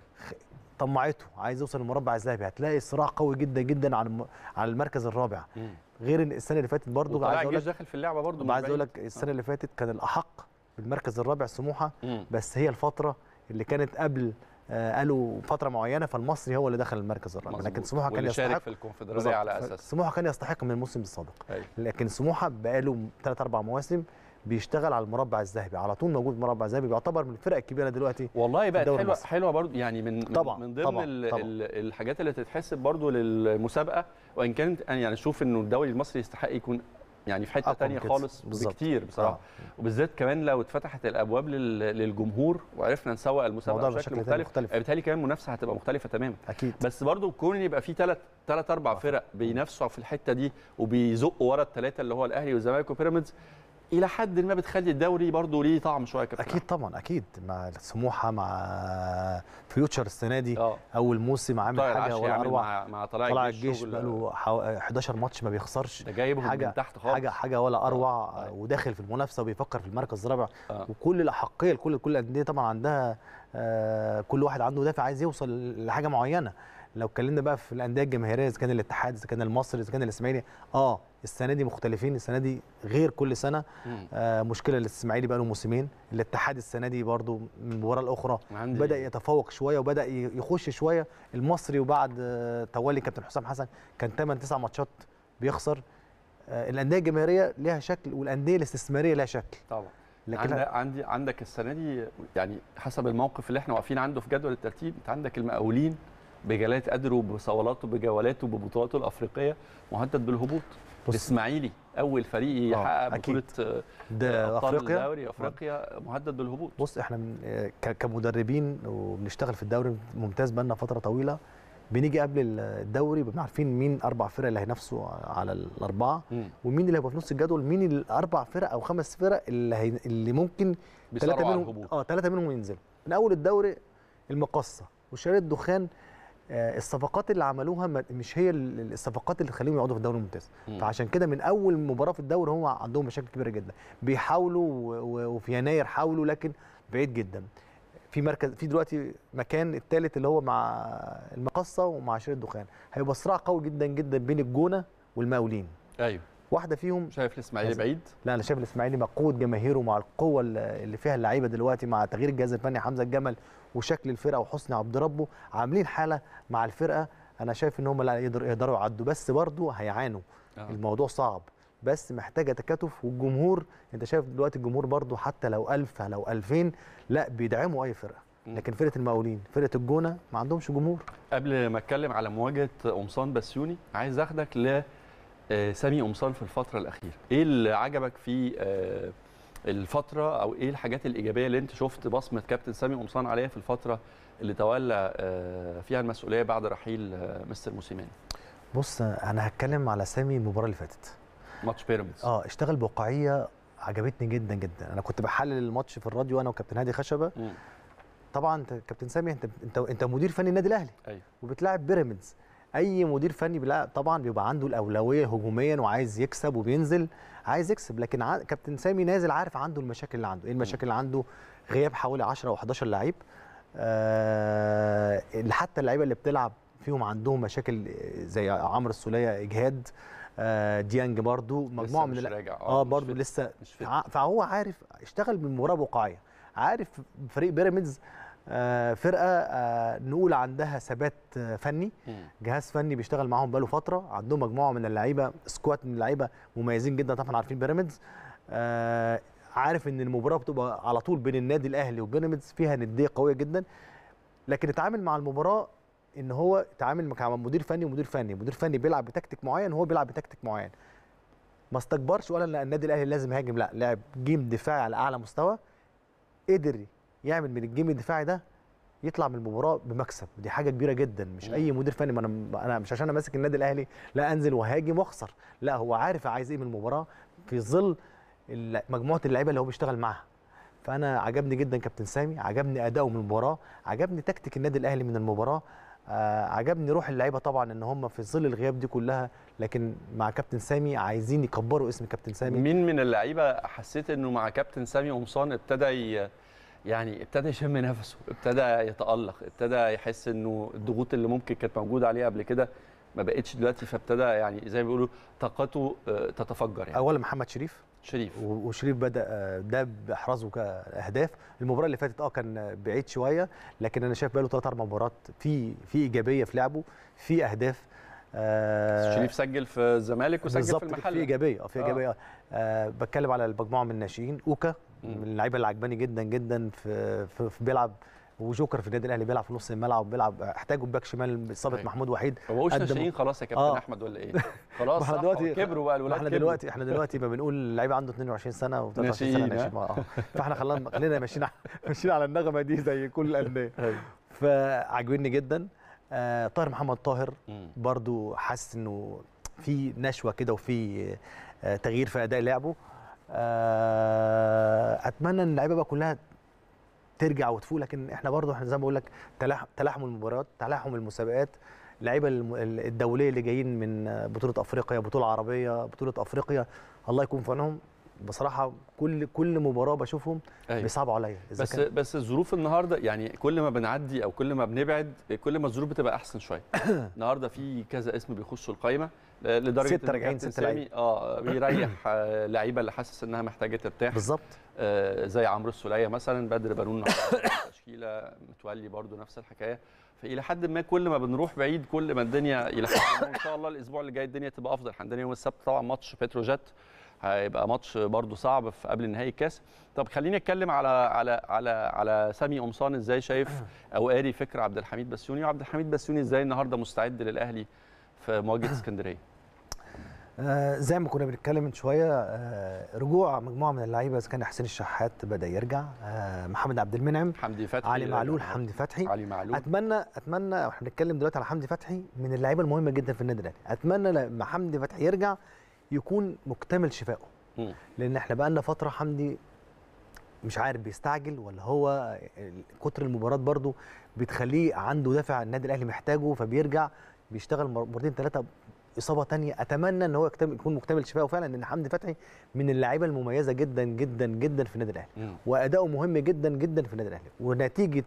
طمعته عايز يوصل للمربع الذهبي هتلاقي صراع قوي جدا جدا عن على المركز الرابع م. غير السنه اللي فاتت برضو عايز اقول لك داخل في اللعبه برضو عايز اقول لك السنه اللي آه. فاتت كان الاحق بالمركز الرابع سموحه م. بس هي الفتره اللي كانت قبل آه قالوا فتره معينه فالمصري هو اللي دخل المركز الرابع لكن سموحه كان يستحق في الكونفدراليه على اساس سموحه كان يستحق من الموسم السابق أيوه. لكن سموحه بقاله 3 4 مواسم بيشتغل على المربع الذهبي على طول موجود المربع الذهبي بيعتبر من الفرق الكبيره دلوقتي والله بقت حلوه المصر. حلوه برضو يعني من طبعًا من ضمن طبعًا الـ طبعًا الـ الحاجات اللي تتحسب برضو للمسابقه وان كانت انا يعني اشوف انه الدوري المصري يستحق يكون يعني في حته ثانيه خالص بكتير بصراحه آه. وبالذات كمان لو اتفتحت الابواب للجمهور وعرفنا نسوق المسابقه بشكل مختلف, مختلف. آه، بالتالي كمان المنافسه هتبقى مختلفه تماما اكيد بس برضو كون يبقى في ثلاث ثلاث اربع آه. فرق بينافسوا في الحته دي وبيزقوا ورا الثلاثه اللي هو الاهلي والزمالك وبيراميدز الى حد ما بتخلي الدوري برضه ليه طعم شويه كده اكيد طبعا اكيد مع سموحه مع فيوتشر السنه دي أوه. اول موسم عامل حاجه ولا اروع مع, طلع الجيش بقاله 11 ماتش ما بيخسرش ده جايبهم حاجة من تحت خالص حاجه حاجه ولا آه. اروع أوه. وداخل في المنافسه وبيفكر في المركز الرابع آه. وكل الاحقيه لكل كل الانديه طبعا عندها آه، كل واحد عنده دافع عايز يوصل لحاجه معينه لو اتكلمنا بقى في الانديه الجماهيريه اذا كان الاتحاد اذا كان المصري اذا كان الاسماعيلي اه السنه دي مختلفين السنه دي غير كل سنه آه مشكله الاسماعيلي بقى له موسمين الاتحاد السنه دي برده من المباراه الاخرى بدا إيه؟ يتفوق شويه وبدا يخش شويه المصري وبعد آه تولي كابتن حسام حسن كان 8 9 ماتشات بيخسر آه الانديه الجماهيريه لها شكل والانديه الاستثماريه لها شكل طبعا لكن عندي عندك السنه دي يعني حسب الموقف اللي احنا واقفين عنده في جدول الترتيب انت عندك المقاولين بجلالة قدره بصولاته بجولاته ببطولاته الافريقيه مهدد بالهبوط الاسماعيلي اول فريق آه، يحقق بطوله آه، ده افريقيا دوري افريقيا مهدد بالهبوط بص احنا آه، كمدربين وبنشتغل في الدوري ممتاز بقالنا فتره طويله بنيجي قبل الدوري بنبقى عارفين مين اربع فرق اللي هينافسوا على الاربعه م. ومين اللي هيبقى في نص الجدول مين الاربع فرق او خمس فرق اللي اللي ممكن ثلاثه منهم اه ثلاثه منهم ينزلوا من اول الدوري المقصه وشارع الدخان آه، الصفقات اللي عملوها مش هي الصفقات اللي تخليهم يقعدوا في الدوري الممتاز فعشان كده من اول مباراه في الدوري هم عندهم مشاكل كبيره جدا بيحاولوا وفي يناير حاولوا لكن بعيد جدا في مركز في دلوقتي مكان الثالث اللي هو مع المقصه ومع شير الدخان هيبقى صراع قوي جدا جدا بين الجونه والمقاولين ايوه واحده فيهم شايف الاسماعيلي بعيد لا انا شايف الاسماعيلي مقود جماهيره مع القوه اللي فيها اللعيبه دلوقتي مع تغيير الجهاز الفني حمزه الجمل وشكل الفرقه وحسني عبد ربه عاملين حاله مع الفرقه انا شايف ان هم لا يقدروا يقدروا يعدوا بس برضه هيعانوا آه. الموضوع صعب بس محتاجه تكاتف والجمهور انت شايف دلوقتي الجمهور برضه حتى لو 1000 لو 2000 لا بيدعموا اي فرقه لكن فرقه المقاولين فرقه الجونه ما عندهمش جمهور قبل ما اتكلم على مواجهه قمصان بسيوني عايز اخدك ل آه، سامي قمصان في الفتره الاخيره ايه اللي عجبك في آه، الفتره او ايه الحاجات الايجابيه اللي انت شفت بصمه كابتن سامي قمصان عليها في الفتره اللي تولى آه، فيها المسؤوليه بعد رحيل مستر موسيماني بص انا هتكلم على سامي المباراه اللي فاتت ماتش بيراميدز اه اشتغل بواقعيه عجبتني جدا جدا انا كنت بحلل الماتش في الراديو انا وكابتن هادي خشبه م. طبعا انت كابتن سامي انت انت انت مدير فني النادي الاهلي ايوه وبتلاعب بيراميدز اي مدير فني لا طبعا بيبقى عنده الاولويه هجوميا وعايز يكسب وبينزل عايز يكسب لكن ع... كابتن سامي نازل عارف عنده المشاكل اللي عنده ايه المشاكل اللي عنده غياب حوالي 10 او 11 لعيب أه... حتى اللعيبه اللي بتلعب فيهم عندهم مشاكل آه، زي عمرو السوليه اجهاد آه ديانج برضو مجموعه من اه, برده آه، برضو لسه فهو عارف اشتغل بالمباراه بوقعيه عارف فريق بيراميدز آه، فرقه آه، نقول عندها ثبات آه، فني جهاز فني بيشتغل معاهم بقاله فتره عندهم مجموعه من اللعيبه سكوات من اللعيبه مميزين جدا طبعا عارفين بيراميدز عارف ان المباراه بتبقى على طول بين النادي الاهلي وبيراميدز فيها نديه قويه جدا لكن اتعامل مع المباراه ان هو اتعامل مع مدير فني ومدير فني مدير فني بيلعب بتكتيك معين وهو بيلعب بتكتيك معين ما استكبرش ولا ان النادي الاهلي لازم يهاجم لا لعب جيم دفاعي على اعلى مستوى قدر يعمل من الجيم الدفاعي ده يطلع من المباراه بمكسب دي حاجه كبيره جدا مش اي مدير فني ما انا انا مش عشان انا ماسك النادي الاهلي لا انزل وهاجم واخسر لا هو عارف عايز ايه من المباراه في ظل مجموعه اللعيبه اللي هو بيشتغل معاها فانا عجبني جدا كابتن سامي عجبني اداؤه من المباراه عجبني تكتيك النادي الاهلي من المباراه آه عجبني روح اللعيبه طبعا ان هم في ظل الغياب دي كلها لكن مع كابتن سامي عايزين يكبروا اسم كابتن سامي مين من اللعيبه حسيت انه مع كابتن سامي قمصان ابتدى يعني ابتدى يشم نفسه ابتدى يتالق ابتدى يحس انه الضغوط اللي ممكن كانت موجوده عليه قبل كده ما بقتش دلوقتي فابتدى يعني زي ما بيقولوا طاقته آه، تتفجر يعني اولا محمد شريف شريف وشريف بدا آه، ده باحرازه كاهداف المباراه اللي فاتت اه كان بعيد شويه لكن انا شايف بقاله ثلاث اربع مباريات في في ايجابيه في لعبه في اهداف آه شريف سجل في الزمالك وسجل في المحله بالظبط في ايجابيه آه، في ايجابيه آه. آه بتكلم على المجموعه من الناشئين اوكا من اللعيبه اللي عجباني جدا جدا في, في, في بيلعب وجوكر في النادي الاهلي بيلعب في نص الملعب بيلعب احتاجوا باك شمال اصابه محمود وحيد ما بقوش ناشئين خلاص يا كابتن آه. احمد ولا ايه <laughs> خلاص احنا دلوقتي كبروا بقى الولاد احنا دلوقتي احنا دلوقتي ما بنقول اللعيب عنده 22 سنه و23 سنه ناشئين آه. فاحنا خلينا خلينا ماشيين <laughs> ماشيين على النغمه دي زي كل الانديه <laughs> أيوه. فعاجبني جدا آه طاهر محمد طاهر برضو حاسس انه في نشوه كده وفي آه تغيير في اداء لعبه آه، اتمنى ان اللعيبه بقى كلها ترجع وتفوق لكن احنا برضو احنا زي ما بقول لك تلاحم المباريات تلاحم المسابقات اللعيبه الدوليه اللي جايين من بطوله افريقيا بطوله عربيه بطوله افريقيا الله يكون في عونهم بصراحه كل كل مباراه بشوفهم أيوة. بيصعبوا عليا بس كان... بس الظروف النهارده يعني كل ما بنعدي او كل ما بنبعد كل ما الظروف بتبقى احسن شويه <coughs> النهارده في كذا اسم بيخشوا القايمه لدرجه 6 راجعين 6 لعيبه اه بيريح آه، لعيبه اللي حاسس انها محتاجه ترتاح بالظبط آه زي عمرو السوليه مثلا بدر بنون <coughs> تشكيله متولي برده نفس الحكايه فالى حد ما كل ما بنروح بعيد كل ما الدنيا الى حد ما ان شاء الله الاسبوع اللي جاي الدنيا تبقى افضل عندنا يوم السبت طبعا ماتش بتروجيت هيبقى ماتش برضو صعب في قبل نهائي الكاس طب خليني اتكلم على على على على سامي قمصان ازاي شايف او قاري فكر عبد الحميد بسيوني وعبد الحميد بسيوني ازاي النهارده مستعد للاهلي في مواجهه اسكندريه <clears throat> آه، زي ما كنا بنتكلم من شويه آه، رجوع مجموعه من اللعيبه اذا كان حسين الشحات بدا يرجع آه، محمد عبد المنعم حمدي فتحي علي معلول حمدي فتحي علي معلول اتمنى اتمنى احنا بنتكلم دلوقتي على حمدي فتحي من اللعيبه المهمه جدا في النادي الاهلي اتمنى لما حمدي فتحي يرجع يكون مكتمل شفائه لان احنا بقى لنا فتره حمدي مش عارف بيستعجل ولا هو كتر المباراه برضه بتخليه عنده دافع النادي الاهلي محتاجه فبيرجع بيشتغل مرتين ثلاثه اصابه تانية اتمنى ان هو يكون مكتمل شفائه فعلا لان حمدي فتحي من اللعيبه المميزه جدا جدا جدا في النادي الاهلي واداؤه مهم جدا جدا في النادي الاهلي ونتيجه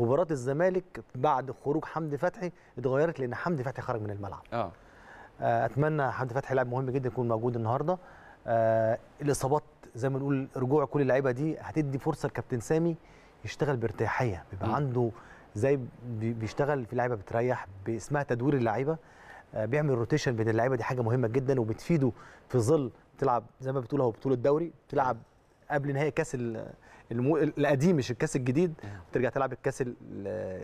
مباراه الزمالك بعد خروج حمدي فتحي اتغيرت لان حمدي فتحي خرج من الملعب أوه. آه، اتمنى حمدي فتحي لاعب مهم جدا يكون موجود النهارده آه الاصابات زي ما نقول رجوع كل اللعيبه دي هتدي فرصه لكابتن سامي يشتغل بارتياحيه بيبقى عنده ازاي بيشتغل في لعيبه بتريح اسمها تدوير اللعيبه آه، بيعمل روتيشن بين اللعيبه دي حاجه مهمه جدا وبتفيده في ظل بتلعب زي ما بتقول هو بطوله دوري بتلعب قبل نهائي كاس المو... القديم مش الكاس الجديد ترجع تلعب الكاس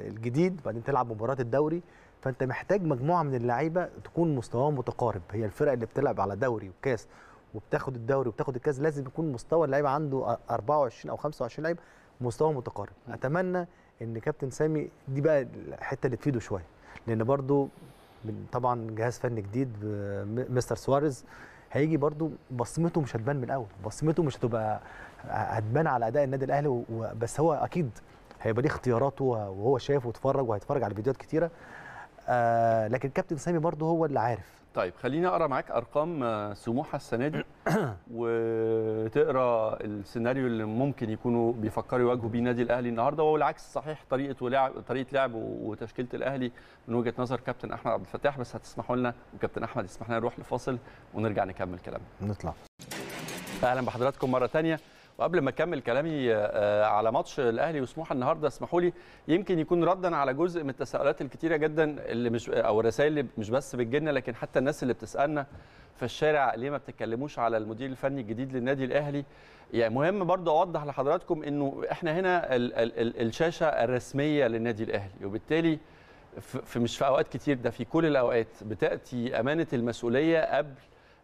الجديد وبعدين تلعب مباراه الدوري فانت محتاج مجموعه من اللعيبه تكون مستواهم متقارب هي الفرق اللي بتلعب على دوري وكاس وبتاخد الدوري وبتاخد الكاس لازم يكون مستوى اللعيبه عنده 24 او 25 لعيب مستوى متقارب اتمنى ان كابتن سامي دي بقى الحته اللي تفيده شويه لان برضو طبعا جهاز فني جديد مستر سواريز هيجي برضو بصمته مش هتبان من الاول بصمته مش هتبقى هتبان على اداء النادي الاهلي بس هو اكيد هيبقى ليه اختياراته وهو شاف واتفرج وهيتفرج على فيديوهات كتيره آه لكن كابتن سامي برضو هو اللي عارف طيب خليني اقرا معاك ارقام آه، سموحه السنه دي <coughs> وتقرا السيناريو اللي ممكن يكونوا بيفكروا يواجهوا بيه النادي الاهلي النهارده وهو العكس صحيح طريقه ولعب طريقه لعب وتشكيله الاهلي من وجهه نظر كابتن احمد عبد الفتاح بس هتسمحوا لنا وكابتن احمد يسمح لنا نروح لفاصل ونرجع نكمل كلامنا نطلع اهلا بحضراتكم مره ثانيه وقبل ما اكمل كلامي آه، على ماتش الاهلي وسموحه النهارده اسمحوا لي يمكن يكون ردا على جزء من التساؤلات الكتيره جدا اللي مش او الرسائل اللي مش بس بتجيلنا لكن حتى الناس اللي بتسالنا في الشارع ليه ما بتتكلموش على المدير الفني الجديد للنادي الاهلي يعني مهم برضه اوضح لحضراتكم انه احنا هنا ال ال ال الشاشه الرسميه للنادي الاهلي وبالتالي في مش في اوقات كتير ده في كل الاوقات بتاتي امانه المسؤوليه قبل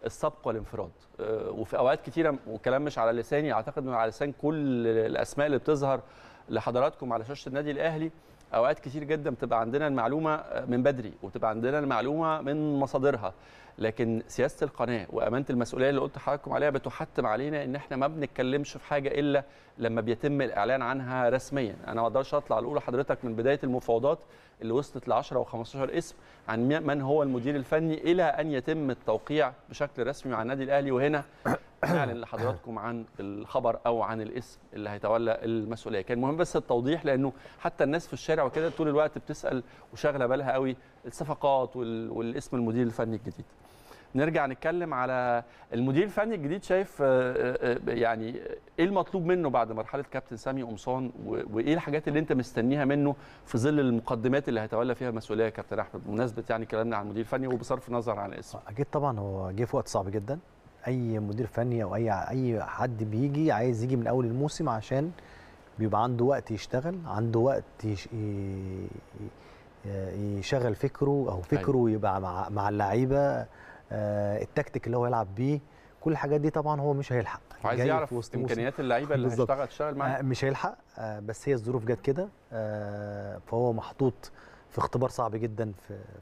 السبق والانفراد آه، وفي اوقات كتيره وكلام مش على لساني اعتقد انه على لسان كل الاسماء اللي بتظهر لحضراتكم على شاشه النادي الاهلي اوقات كتير جدا بتبقى عندنا المعلومه من بدري وتبقى عندنا المعلومه من مصادرها لكن سياسه القناه وامانه المسؤوليه اللي قلت حضراتكم عليها بتحتم علينا ان احنا ما بنتكلمش في حاجه الا لما بيتم الاعلان عنها رسميا انا ما اقدرش اطلع اقول لحضرتك من بدايه المفاوضات اللي وصلت ل 10 و15 اسم عن من هو المدير الفني الى ان يتم التوقيع بشكل رسمي مع النادي الاهلي وهنا نعلن لحضراتكم عن الخبر او عن الاسم اللي هيتولى المسؤوليه كان مهم بس التوضيح لانه حتى الناس في الشارع وكده طول الوقت بتسال وشاغله بالها قوي الصفقات والاسم المدير الفني الجديد نرجع نتكلم على المدير الفني الجديد شايف آه، آه، آه، يعني ايه المطلوب منه بعد مرحله كابتن سامي قمصان وايه الحاجات اللي انت مستنيها منه في ظل المقدمات اللي هيتولى فيها المسؤوليه يا كابتن احمد بمناسبه يعني كلامنا عن المدير الفني وبصرف النظر عن الاسم اكيد طبعا هو جه في وقت صعب جدا اي مدير فني او اي اي حد بيجي عايز يجي من اول الموسم عشان بيبقى عنده وقت يشتغل عنده وقت يش... يشغل فكره او أيوة. فكره أيوة. يبقى مع مع اللعيبه آه، التكتيك اللي هو يلعب بيه كل الحاجات دي طبعا هو مش هيلحق عايز يعرف وسط امكانيات اللعيبه اللي بالزبط. هيشتغل تشتغل آه، مش هيلحق آه، بس هي الظروف جت كده فهو محطوط في اختبار صعب جدا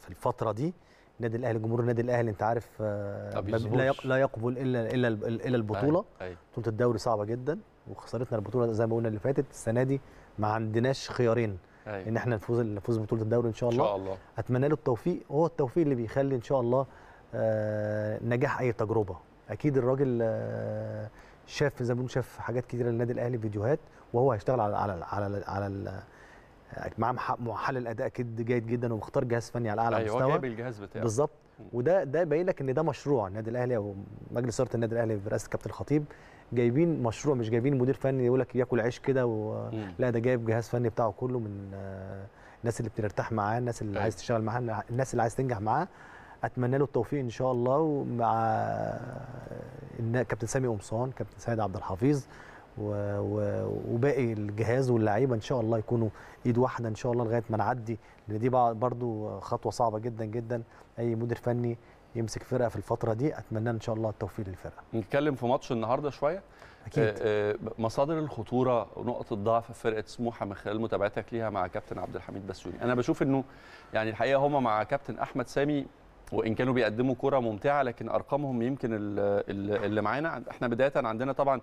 في الفتره دي النادي الاهلي جمهور النادي الاهلي انت عارف آه، لا لا يقبل الا الا الا البطوله بطوله الدوري صعبه جدا وخسارتنا البطوله زي ما قلنا اللي فاتت السنه دي ما عندناش خيارين أيوة. ان احنا نفوز نفوز ببطوله الدوري ان شاء الله ان شاء الله اتمنى له التوفيق وهو التوفيق اللي بيخلي ان شاء الله آه، نجاح اي تجربه اكيد الراجل آه، شاف زي ما شاف حاجات كتيره للنادي الاهلي فيديوهات وهو هيشتغل على على على على, على معاه محلل اداء اكيد جيد جدا ومختار جهاز فني على اعلى أيوة مستوى ايوه جايب الجهاز بتاعه بالظبط وده ده باين لك ان ده مشروع النادي الاهلي او مجلس اداره النادي الاهلي برئاسه الكابتن الخطيب جايبين مشروع مش جايبين مدير فني يقول لك ياكل عيش كده و... لا ده جايب جهاز فني بتاعه كله من آه، الناس اللي بترتاح معاه الناس اللي أيوة. عايز تشتغل معاه الناس اللي عايز تنجح معاه اتمنى له التوفيق ان شاء الله ومع آه، كابتن سامي قمصان كابتن سيد عبد الحفيظ وباقي الجهاز واللعيبه ان شاء الله يكونوا ايد واحده ان شاء الله لغايه ما نعدي لان دي برضو خطوه صعبه جدا جدا اي مدير فني يمسك فرقه في الفتره دي اتمنى ان شاء الله التوفيق للفرقه نتكلم في ماتش النهارده شويه اكيد آه، آه، مصادر الخطوره ونقط الضعف فرقه سموحه من خلال متابعتك ليها مع كابتن عبد الحميد بسيوني انا بشوف انه يعني الحقيقه هم مع كابتن احمد سامي وان كانوا بيقدموا كره ممتعه لكن ارقامهم يمكن اللي معانا احنا بدايه عندنا طبعا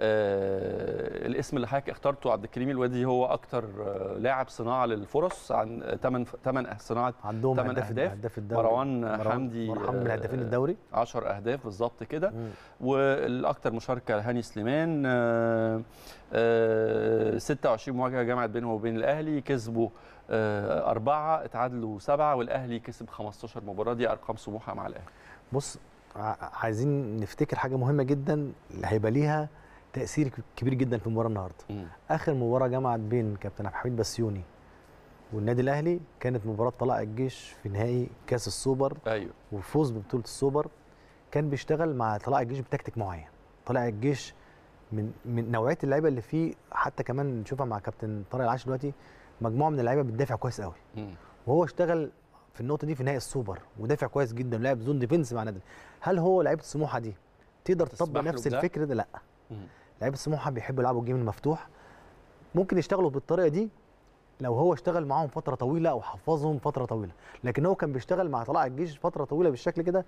آه، الاسم اللي حضرتك اخترته عبد الكريم الوادي هو اكتر آه، لاعب صناعه للفرص عن 8 آه، 8 صناعه عندهم 8 اهداف مروان حمدي مرحب من هدافين الدوري 10 اهداف بالظبط كده والاكتر مشاركه هاني سليمان أه 26 مواجهه جمعت بينه وبين الاهلي كسبوا أه أربعة اتعادلوا سبعة والأهلي كسب 15 مباراة دي أرقام سموحة مع الأهلي بص عايزين نفتكر حاجة مهمة جدا هيبقى ليها تاثير كبير جدا في المباراه النهارده مم. اخر مباراه جمعت بين كابتن عبد الحميد بسيوني والنادي الاهلي كانت مباراه طلائع الجيش في نهائي كاس السوبر ايوه والفوز ببطوله السوبر كان بيشتغل مع طلائع الجيش بتكتيك معين طلائع الجيش من من نوعيه اللعيبه اللي فيه حتى كمان نشوفها مع كابتن طارق العاش دلوقتي مجموعه من اللعيبه بتدافع كويس قوي مم. وهو اشتغل في النقطه دي في نهائي السوبر ودافع كويس جدا ولعب زون ديفنس مع النادي هل هو لعيبه السموحه دي تقدر تطبق نفس الفكر ده لا مم. لعيبه سموحه بيحبوا يلعبوا الجيم المفتوح ممكن يشتغلوا بالطريقه دي لو هو اشتغل معاهم فتره طويله او حفظهم فتره طويله لكن هو كان بيشتغل مع طلاع الجيش فتره طويله بالشكل كده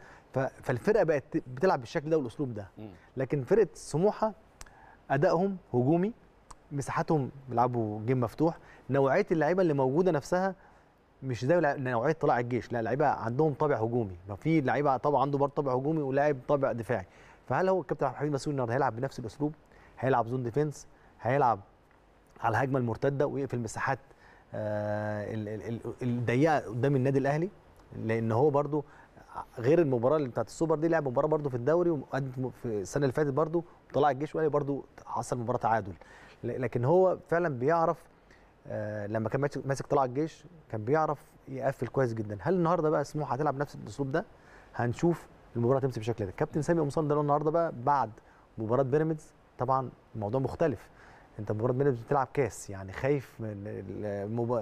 فالفرقه بقت بتلعب بالشكل ده والاسلوب ده لكن فرقه سموحه ادائهم هجومي مساحتهم بيلعبوا جيم مفتوح نوعيه اللعيبه اللي موجوده نفسها مش زي نوعيه طلاع الجيش لا لعيبه عندهم طابع هجومي ما في لعيبه طبعا عنده برضه طابع هجومي ولاعب طابع دفاعي فهل هو الكابتن عبد الحميد مسؤول النهارده هيلعب بنفس الاسلوب هيلعب زون ديفنس هيلعب على الهجمه المرتده ويقفل مساحات آه، الضيقه قدام النادي الاهلي لان هو برده غير المباراه اللي بتاعت السوبر دي لعب مباراه برده في الدوري وقدم في السنه اللي فاتت برده وطلع الجيش والاهلي برده حصل مباراه تعادل لكن هو فعلا بيعرف آه، لما كان ماسك طلع الجيش كان بيعرف يقفل كويس جدا هل النهارده بقى سموحه هتلعب نفس الاسلوب ده هنشوف المباراه تمشي بشكل ده كابتن سامي قمصان ده النهارده بقى بعد مباراه بيراميدز طبعا الموضوع مختلف انت مجرد ما بتلعب كاس يعني خايف من المب...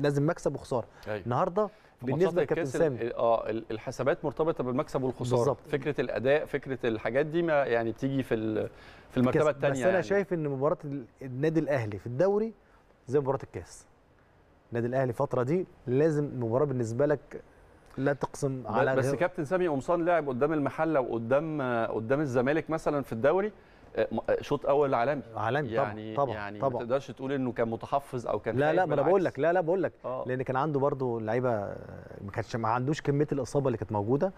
لازم مكسب وخساره أيوة. النهارده بالنسبه لكابتن سامي اه الحسابات مرتبطه بالمكسب والخساره بالزبط. فكره الاداء فكره الحاجات دي ما يعني بتيجي في في المرتبه الثانيه بس انا يعني. شايف ان مباراه النادي الاهلي في الدوري زي مباراه الكاس النادي الاهلي الفتره دي لازم مباراه بالنسبه لك لا تقسم على بس غير. كابتن سامي قمصان لعب قدام المحله وقدام قدام الزمالك مثلا في الدوري آه، آه، شوط اول عالمي عالمي يعني طبعا يعني طبعا ما تقدرش تقول انه كان متحفظ او كان لا لا ما انا بقول لك لا لا بقول لك آه. لان كان عنده برضه لعيبه آه، ما كانش ما عندوش كميه الاصابه اللي كانت موجوده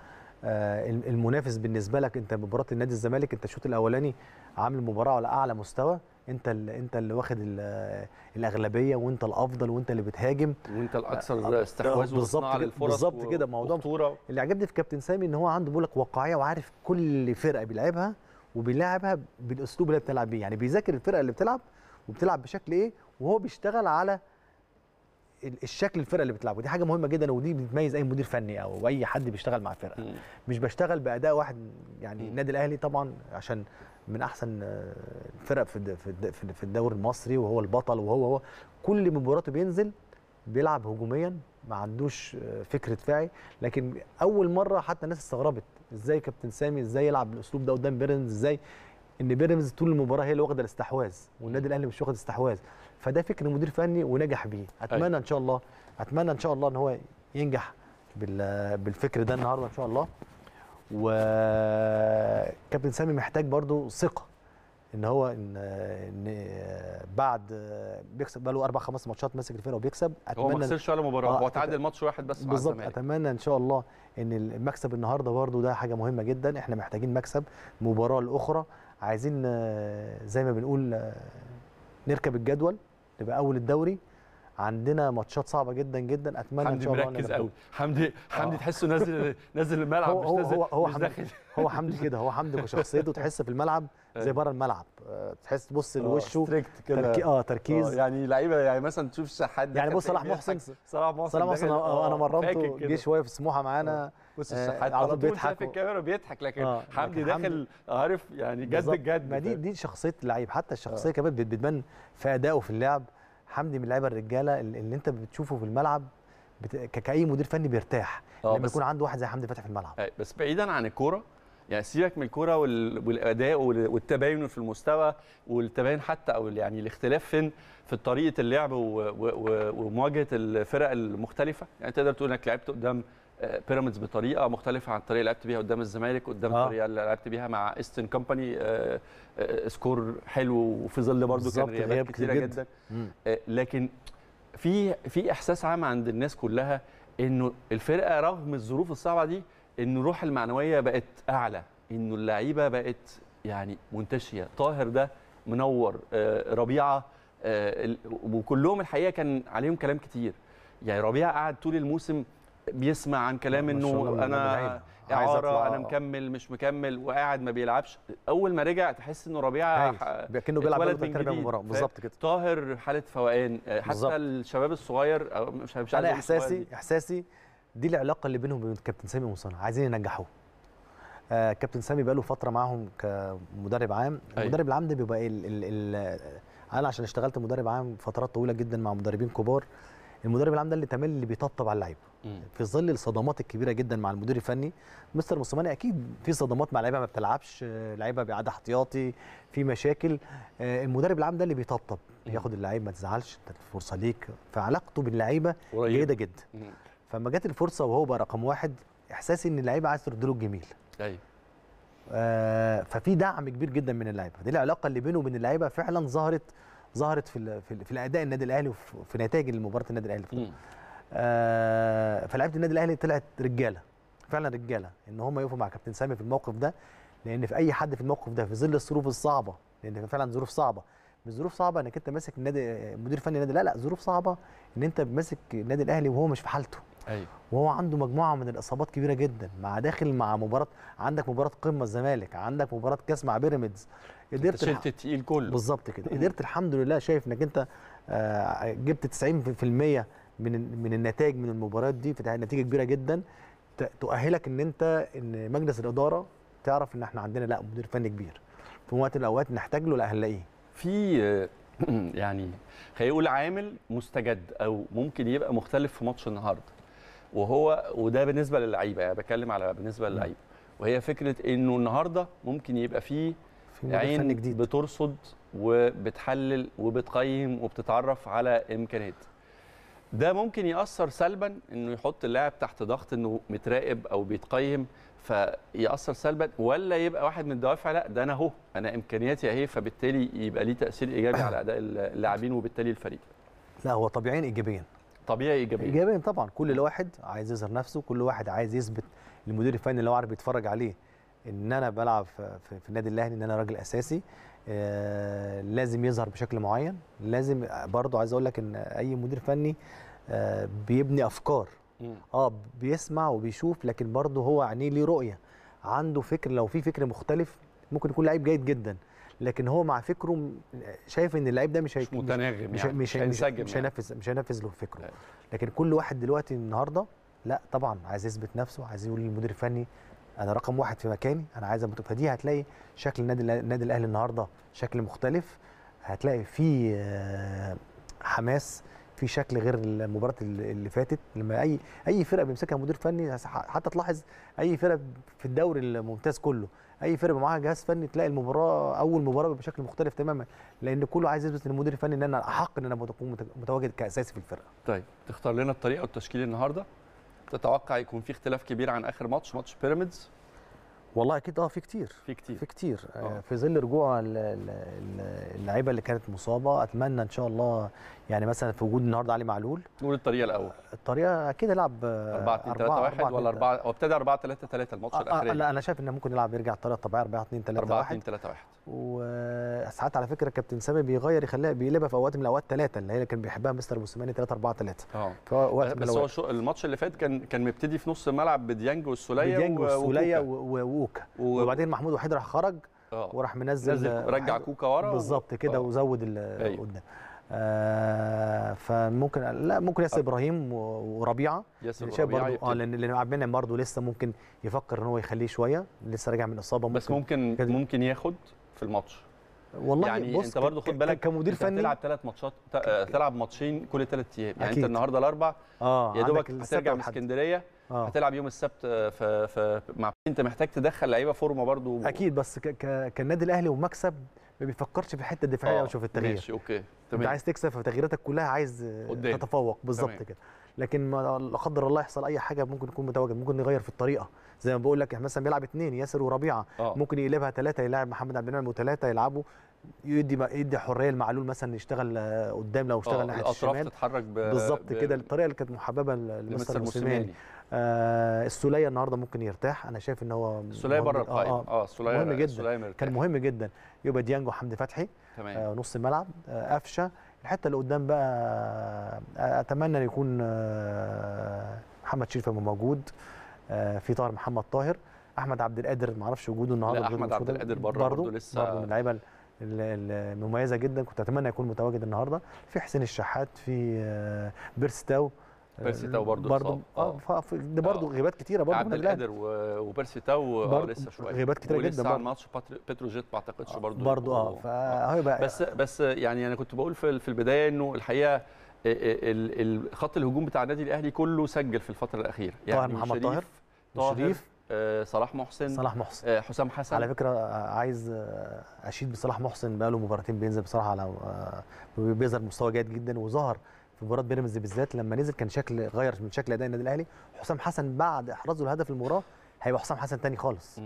آه المنافس بالنسبه لك انت مباراه النادي الزمالك انت الشوط الاولاني عامل مباراه على اعلى مستوى انت اللي انت اللي واخد الاغلبيه وانت الافضل وانت اللي بتهاجم وانت الاكثر استحواذ وصناعه للفرص بالظبط كده موضوع اللي عجبني في كابتن سامي ان هو عنده بيقول لك واقعيه وعارف كل فرقه بيلعبها وبيلاعبها بالاسلوب اللي بتلعب بيه يعني بيذاكر الفرقه اللي بتلعب وبتلعب بشكل ايه وهو بيشتغل على الشكل الفرقه اللي بتلعبه دي حاجه مهمه جدا ودي بتميز اي مدير فني او اي حد بيشتغل مع فرقه مش بشتغل باداء واحد يعني النادي الاهلي طبعا عشان من احسن آه، الفرق في في الدوري المصري وهو البطل وهو هو كل مباراته بينزل بيلعب هجوميا ما عندوش آه، فكر دفاعي لكن اول مره حتى الناس استغربت ازاي كابتن سامي ازاي يلعب بالاسلوب ده قدام بيراميدز ازاي ان بيراميدز طول المباراه هي اللي واخده الاستحواذ والنادي الاهلي مش واخد استحواذ فده فكر مدير فني ونجح بيه اتمنى ان شاء الله اتمنى ان شاء الله ان هو ينجح بالفكر ده النهارده ان شاء الله وكابتن سامي محتاج برضو ثقه ان هو ان, إن بعد بيكسب بقى له اربع خمس ماتشات ماسك الفرقه وبيكسب اتمنى هو ما خسرش ولا مباراه هو آه، تعادل ماتش واحد بس بالظبط اتمنى ان شاء الله ان المكسب النهارده برده ده حاجه مهمه جدا احنا محتاجين مكسب مباراه الاخرى عايزين آه، زي ما بنقول آه، نركب الجدول نبقى اول الدوري عندنا ماتشات صعبه جدا جدا اتمنى ان شاء الله حمدي مركز قوي حمدي حمدي آه. تحسه نازل نازل الملعب هو مش هو نازل هو مش داخل هو حمدي كده هو حمدي كشخصيته تحس في الملعب زي أيوه. بره الملعب آه، تحس تبص آه، لوشه تركي اه تركيز أوه. يعني لعيبه يعني مثلا تشوف حد يعني بص صلاح محسن صلاح محسن صلاح محسن انا مرمته جه شويه في سموحه معانا بص الشحات على طول بيضحك في الكاميرا بيضحك لكن حمدي داخل عارف يعني جد جد ما دي دي شخصيه اللعيب حتى الشخصيه كمان بتبان في ادائه في اللعب حمدي من اللعيبه الرجاله اللي انت بتشوفه في الملعب بت... كاي مدير فني بيرتاح آه، لما بس... يكون عنده واحد زي حمدي فتحي في الملعب آه، بس بعيدا عن الكوره يعني سيبك من الكوره وال... والاداء وال... والتباين في المستوى والتباين حتى او يعني الاختلاف فين في طريقه اللعب و... و... و... ومواجهه الفرق المختلفه يعني تقدر تقول انك لعبت قدام بيراميدز بطريقه مختلفه عن الطريقه اللي لعبت بيها قدام الزمالك قدام آه. الطريقه اللي لعبت بيها مع ايستن آه، كومباني آه، سكور حلو وفي ظل برضه كان غيابات كتيره جد. جدا آه، لكن في في احساس عام عند الناس كلها انه الفرقه رغم الظروف الصعبه دي ان الروح المعنويه بقت اعلى انه اللعيبه بقت يعني منتشيه طاهر ده منور ربيعه وكلهم الحقيقه كان عليهم كلام كتير يعني ربيعه قعد طول الموسم بيسمع عن كلام انه انا اعاره انا مكمل مش مكمل وقاعد ما بيلعبش اول ما رجع تحس انه ربيعه كانه بيلعب من بالظبط كده طاهر حاله فوقان حتى بالزبط. الشباب الصغير أو مش مش انا احساسي احساسي دي العلاقه اللي بينهم وبين كابتن سامي ومصنع عايزين ينجحوه آه كابتن سامي بقى له فتره معاهم كمدرب عام أيوه. المدرب العام ده بيبقى ال ال ال انا عشان اشتغلت مدرب عام فترات طويله جدا مع مدربين كبار المدرب العام ده اللي تمام اللي بيطبطب على اللعيبه في ظل الصدمات الكبيره جدا مع المدير الفني مستر موسيماني اكيد في صدمات مع لعيبه ما بتلعبش لعيبه بيعاد احتياطي في مشاكل آه، المدرب العام ده اللي بيطبطب ياخد اللعيب ما تزعلش انت الفرصه ليك فعلاقته باللعيبه جيده جدا فلما جت الفرصه وهو بقى رقم واحد احساسي ان اللعيبه عايز ترد له الجميل ايوه آه، ففي دعم كبير جدا من اللعيبه دي العلاقه اللي بينه وبين اللعيبه فعلا ظهرت ظهرت في في, في الاداء النادي الاهلي وفي نتائج مباراه النادي الاهلي آه فلعيبه النادي الاهلي طلعت رجاله فعلا رجاله ان هم يقفوا مع كابتن سامي في الموقف ده لان في اي حد في الموقف ده في ظل الظروف الصعبه لان فعلا ظروف صعبه مش ظروف صعبه انك انت ماسك النادي مدير فني النادي لا لا ظروف صعبه ان انت ماسك النادي الاهلي وهو مش في حالته ايوه وهو عنده مجموعه من الاصابات كبيره جدا مع داخل مع مباراه عندك مباراه قمه الزمالك عندك مباراه كاس مع بيراميدز قدرت شلت الثقيل كله بالظبط كده قدرت الحمد لله شايف انك انت آه، جبت 90% من من النتائج من المباريات دي فده نتيجه كبيره جدا تؤهلك ان انت ان مجلس الاداره تعرف ان احنا عندنا لا مدير فني كبير في وقت الاوقات نحتاج له لا هنلاقيه في آه، <clears throat> يعني خلينا نقول عامل مستجد او ممكن يبقى مختلف في ماتش النهارده وهو وده بالنسبه للعيبه يعني بتكلم على بالنسبه للعيبه وهي فكره انه النهارده ممكن يبقى فيه عين جديد. بترصد وبتحلل وبتقيم وبتتعرف على امكانيات ده ممكن ياثر سلبا انه يحط اللاعب تحت ضغط انه متراقب او بيتقيم فياثر سلبا ولا يبقى واحد من الدوافع لا ده انا اهو انا امكانياتي اهي فبالتالي يبقى ليه تاثير ايجابي على اداء اللاعبين وبالتالي الفريق لا هو طبيعيا ايجابيا طبيعي ايجابيا ايجابيا طبعا كل واحد عايز يظهر نفسه كل واحد عايز يثبت للمدير الفني اللي هو عارف بيتفرج عليه ان انا بلعب في النادي الاهلي ان انا راجل اساسي آه، لازم يظهر بشكل معين لازم برضو عايز اقول لك ان اي مدير فني آه، بيبني افكار اه بيسمع وبيشوف لكن برضه هو عينيه ليه رؤيه عنده فكر لو في فكر مختلف ممكن يكون لعيب جيد جدا لكن هو مع فكره شايف ان اللعيب ده مش مش متناغم مش يعني مش مش, يعني. مش هينفذ مش هينفذ له فكره أيوة. لكن كل واحد دلوقتي النهارده لا طبعا عايز يثبت نفسه عايز يقول للمدير الفني انا رقم واحد في مكاني انا عايز ابقى فدي هتلاقي شكل النادي النادي الاهلي النهارده شكل مختلف هتلاقي في آه، حماس في شكل غير المباراه اللي فاتت لما اي اي فرقه بيمسكها مدير فني حتى تلاحظ اي فرقه في الدوري الممتاز كله اي فرقه معاها جهاز فني تلاقي المباراه اول مباراه بشكل مختلف تماما لان كله عايز يثبت للمدير الفني ان انا احق ان انا اكون متواجد كاساسي في الفرقه. طيب تختار لنا الطريقه والتشكيل النهارده؟ تتوقع يكون في اختلاف كبير عن اخر ماتش ماتش بيراميدز والله اكيد اه في كتير في كتير في كتير أوه. آه. في ظل رجوع اللعيبه اللي كانت مصابه اتمنى ان شاء الله يعني مثلا في وجود النهارده علي معلول نقول الطريقه الاول الطريقه اكيد يلعب 4 2 3 1 ولا 4 هو ابتدى 4 3 3 الماتش آه، آه، الاخير لا انا شايف انه ممكن يلعب يرجع الطريقه الطبيعيه 4 2 3 1 4 2 3 1 وساعات على فكره كابتن سامي بيغير يخليها بيقلبها في اوقات من الاوقات ثلاثه اللي هي كان بيحبها مستر موسيماني 3 4 3 اه بس هو شو الماتش اللي فات كان كان مبتدي في نص الملعب بديانج والسوليه بديانج والسوليه ووكا وبعدين محمود وحيد راح خرج آه. وراح منزل رجع كوكا ورا بالظبط كده وزود أيوه. قدام آه، فممكن لا ممكن ياسر آه. ابراهيم وربيعه ياسر ابراهيم برضه اه لان لان عبد المنعم برضه لسه ممكن يفكر ان هو يخليه شويه لسه راجع من اصابه ممكن بس ممكن كده. ممكن ياخد في الماتش والله يعني بص انت برضه خد بالك كمدير فني تلعب ثلاث ماتشات تلعب ماتشين كل ثلاث ايام يعني انت النهارده الاربع آه يا دوبك هترجع من اسكندريه آه. هتلعب يوم السبت آه، في ف مع انت محتاج تدخل لعيبه فورمه برضه اكيد بس كالنادي الاهلي ومكسب ما بيفكرش في الحته الدفاعيه آه، او في التغيير ماشي اوكي تمام انت عايز تكسب فتغييراتك كلها عايز قدام. تتفوق بالظبط كده لكن ما لا قدر الله يحصل اي حاجه ممكن يكون متواجد ممكن نغير في الطريقه زي ما بقول لك يعني مثلا بيلعب اثنين ياسر وربيعه أوه. ممكن يقلبها ثلاثه يلاعب محمد عبد المنعم وثلاثه يلعبوا يدي يدي حريه لمعلول مثلا يشتغل قدام لو اشتغل آه، ناحيه الشمال الاطراف تتحرك بالظبط كده الطريقه اللي كانت محببه لمستر موسيماني آه السوليه النهارده ممكن يرتاح انا شايف ان هو السوليه بره القائمه اه, آه, آه السوليه مهم جدا السولية كان مهم جدا يبقى ديانج وحمدي فتحي تمام. آه نص الملعب آه قفشه الحته اللي قدام بقى آه اتمنى ان يكون آه محمد شريف موجود آه في طاهر محمد طاهر احمد عبد القادر ما اعرفش وجوده النهارده احمد عبد القادر بره برضه لسه برضه من اللعيبه المميزه جدا كنت اتمنى يكون متواجد النهارده في حسين الشحات في آه، بيرستاو بيرسي تاو برضه برضه اه, آه،, آه. دي برضه آه. غيبات كتيره برضه عبد القادر وبيرسي تاو آه لسه شويه غيبات كتيره جدا ولسه على ماتش بترو جيت ما اعتقدش برضه برضه اه فهو بقى بس بس يعني انا كنت بقول في البدايه انه الحقيقه خط الهجوم بتاع النادي الاهلي كله سجل في الفتره الاخيره يعني طاهر محمد طاهر شريف صلاح محسن صلاح محسن حسام حسن على فكره عايز اشيد بصلاح محسن بقاله مباراتين بينزل بصراحه على بيظهر مستوى جيد جدا وظهر في مباراه بيراميدز بالذات لما نزل كان شكل غير من شكل اداء النادي الاهلي حسام حسن بعد احرازه الهدف المباراه هيبقى حسام حسن تاني خالص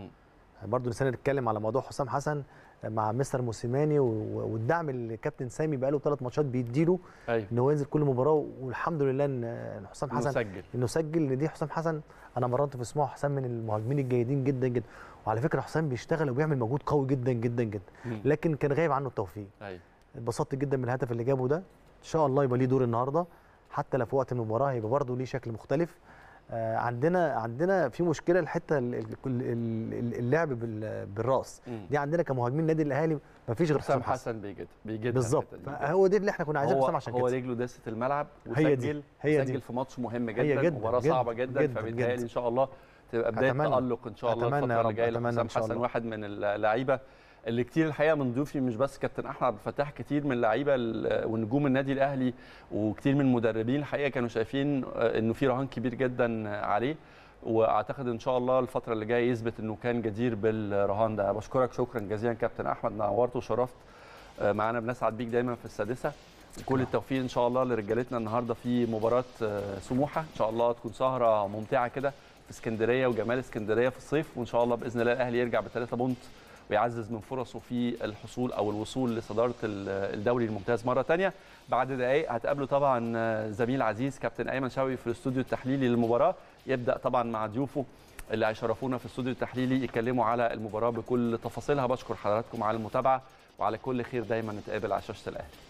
برضه لسنا نتكلم على موضوع حسام حسن مع مستر موسيماني والدعم اللي كابتن سامي بقاله ثلاث ماتشات بيديله أيوة. ان هو ينزل كل مباراه والحمد لله ان حسام حسن نسجل انه سجل ان دي حسام حسن انا مرنت في اسمه حسام من المهاجمين الجيدين جدا جدا وعلى فكره حسام بيشتغل وبيعمل مجهود قوي جدا جدا جدا لكن كان غايب عنه التوفيق ايوه اتبسطت جدا من الهدف اللي جابه ده شاء الله يبقى ليه دور النهارده حتى لو في وقت المباراه هيبقى برضه ليه شكل مختلف آه، عندنا عندنا في مشكله الحته اللعب بالراس دي عندنا كمهاجمين النادي الاهلي ما فيش غير حسام حسن بيجد بيجد بالظبط هو دي اللي احنا كنا عايزينه حسام عشان كده هو رجله داست الملعب وسجل هي دي. هي دي. سجل في ماتش مهم جدا, جدا مباراه صعبه جدا, جدا فبالتالي ان شاء الله تبقى بدايه تالق ان شاء الله الفتره اللي جايه لحسام حسن واحد من اللعيبه اللي كتير الحقيقه من ضيوفي مش بس كابتن احمد عبد الفتاح كتير من اللعيبه ونجوم النادي الاهلي وكتير من المدربين الحقيقه كانوا شايفين آه، انه في رهان كبير جدا عليه واعتقد ان شاء الله الفتره اللي جايه يثبت انه كان جدير بالرهان ده بشكرك شكرا جزيلا كابتن احمد نورت وشرفت آه، معانا بنسعد بيك دايما في السادسه كل نعم. التوفيق ان شاء الله لرجالتنا النهارده في مباراه آه، سموحه ان شاء الله تكون سهره ممتعه كده في اسكندريه وجمال اسكندريه في الصيف وان شاء الله باذن الله الاهلي يرجع بثلاثه بونت ويعزز من فرصه في الحصول او الوصول لصداره الدوري الممتاز مره ثانيه بعد دقائق هتقابله طبعا زميل عزيز كابتن ايمن شوقي في الاستوديو التحليلي للمباراه يبدا طبعا مع ضيوفه اللي هيشرفونا في الاستوديو التحليلي يتكلموا على المباراه بكل تفاصيلها بشكر حضراتكم على المتابعه وعلى كل خير دايما نتقابل على شاشه الاهلي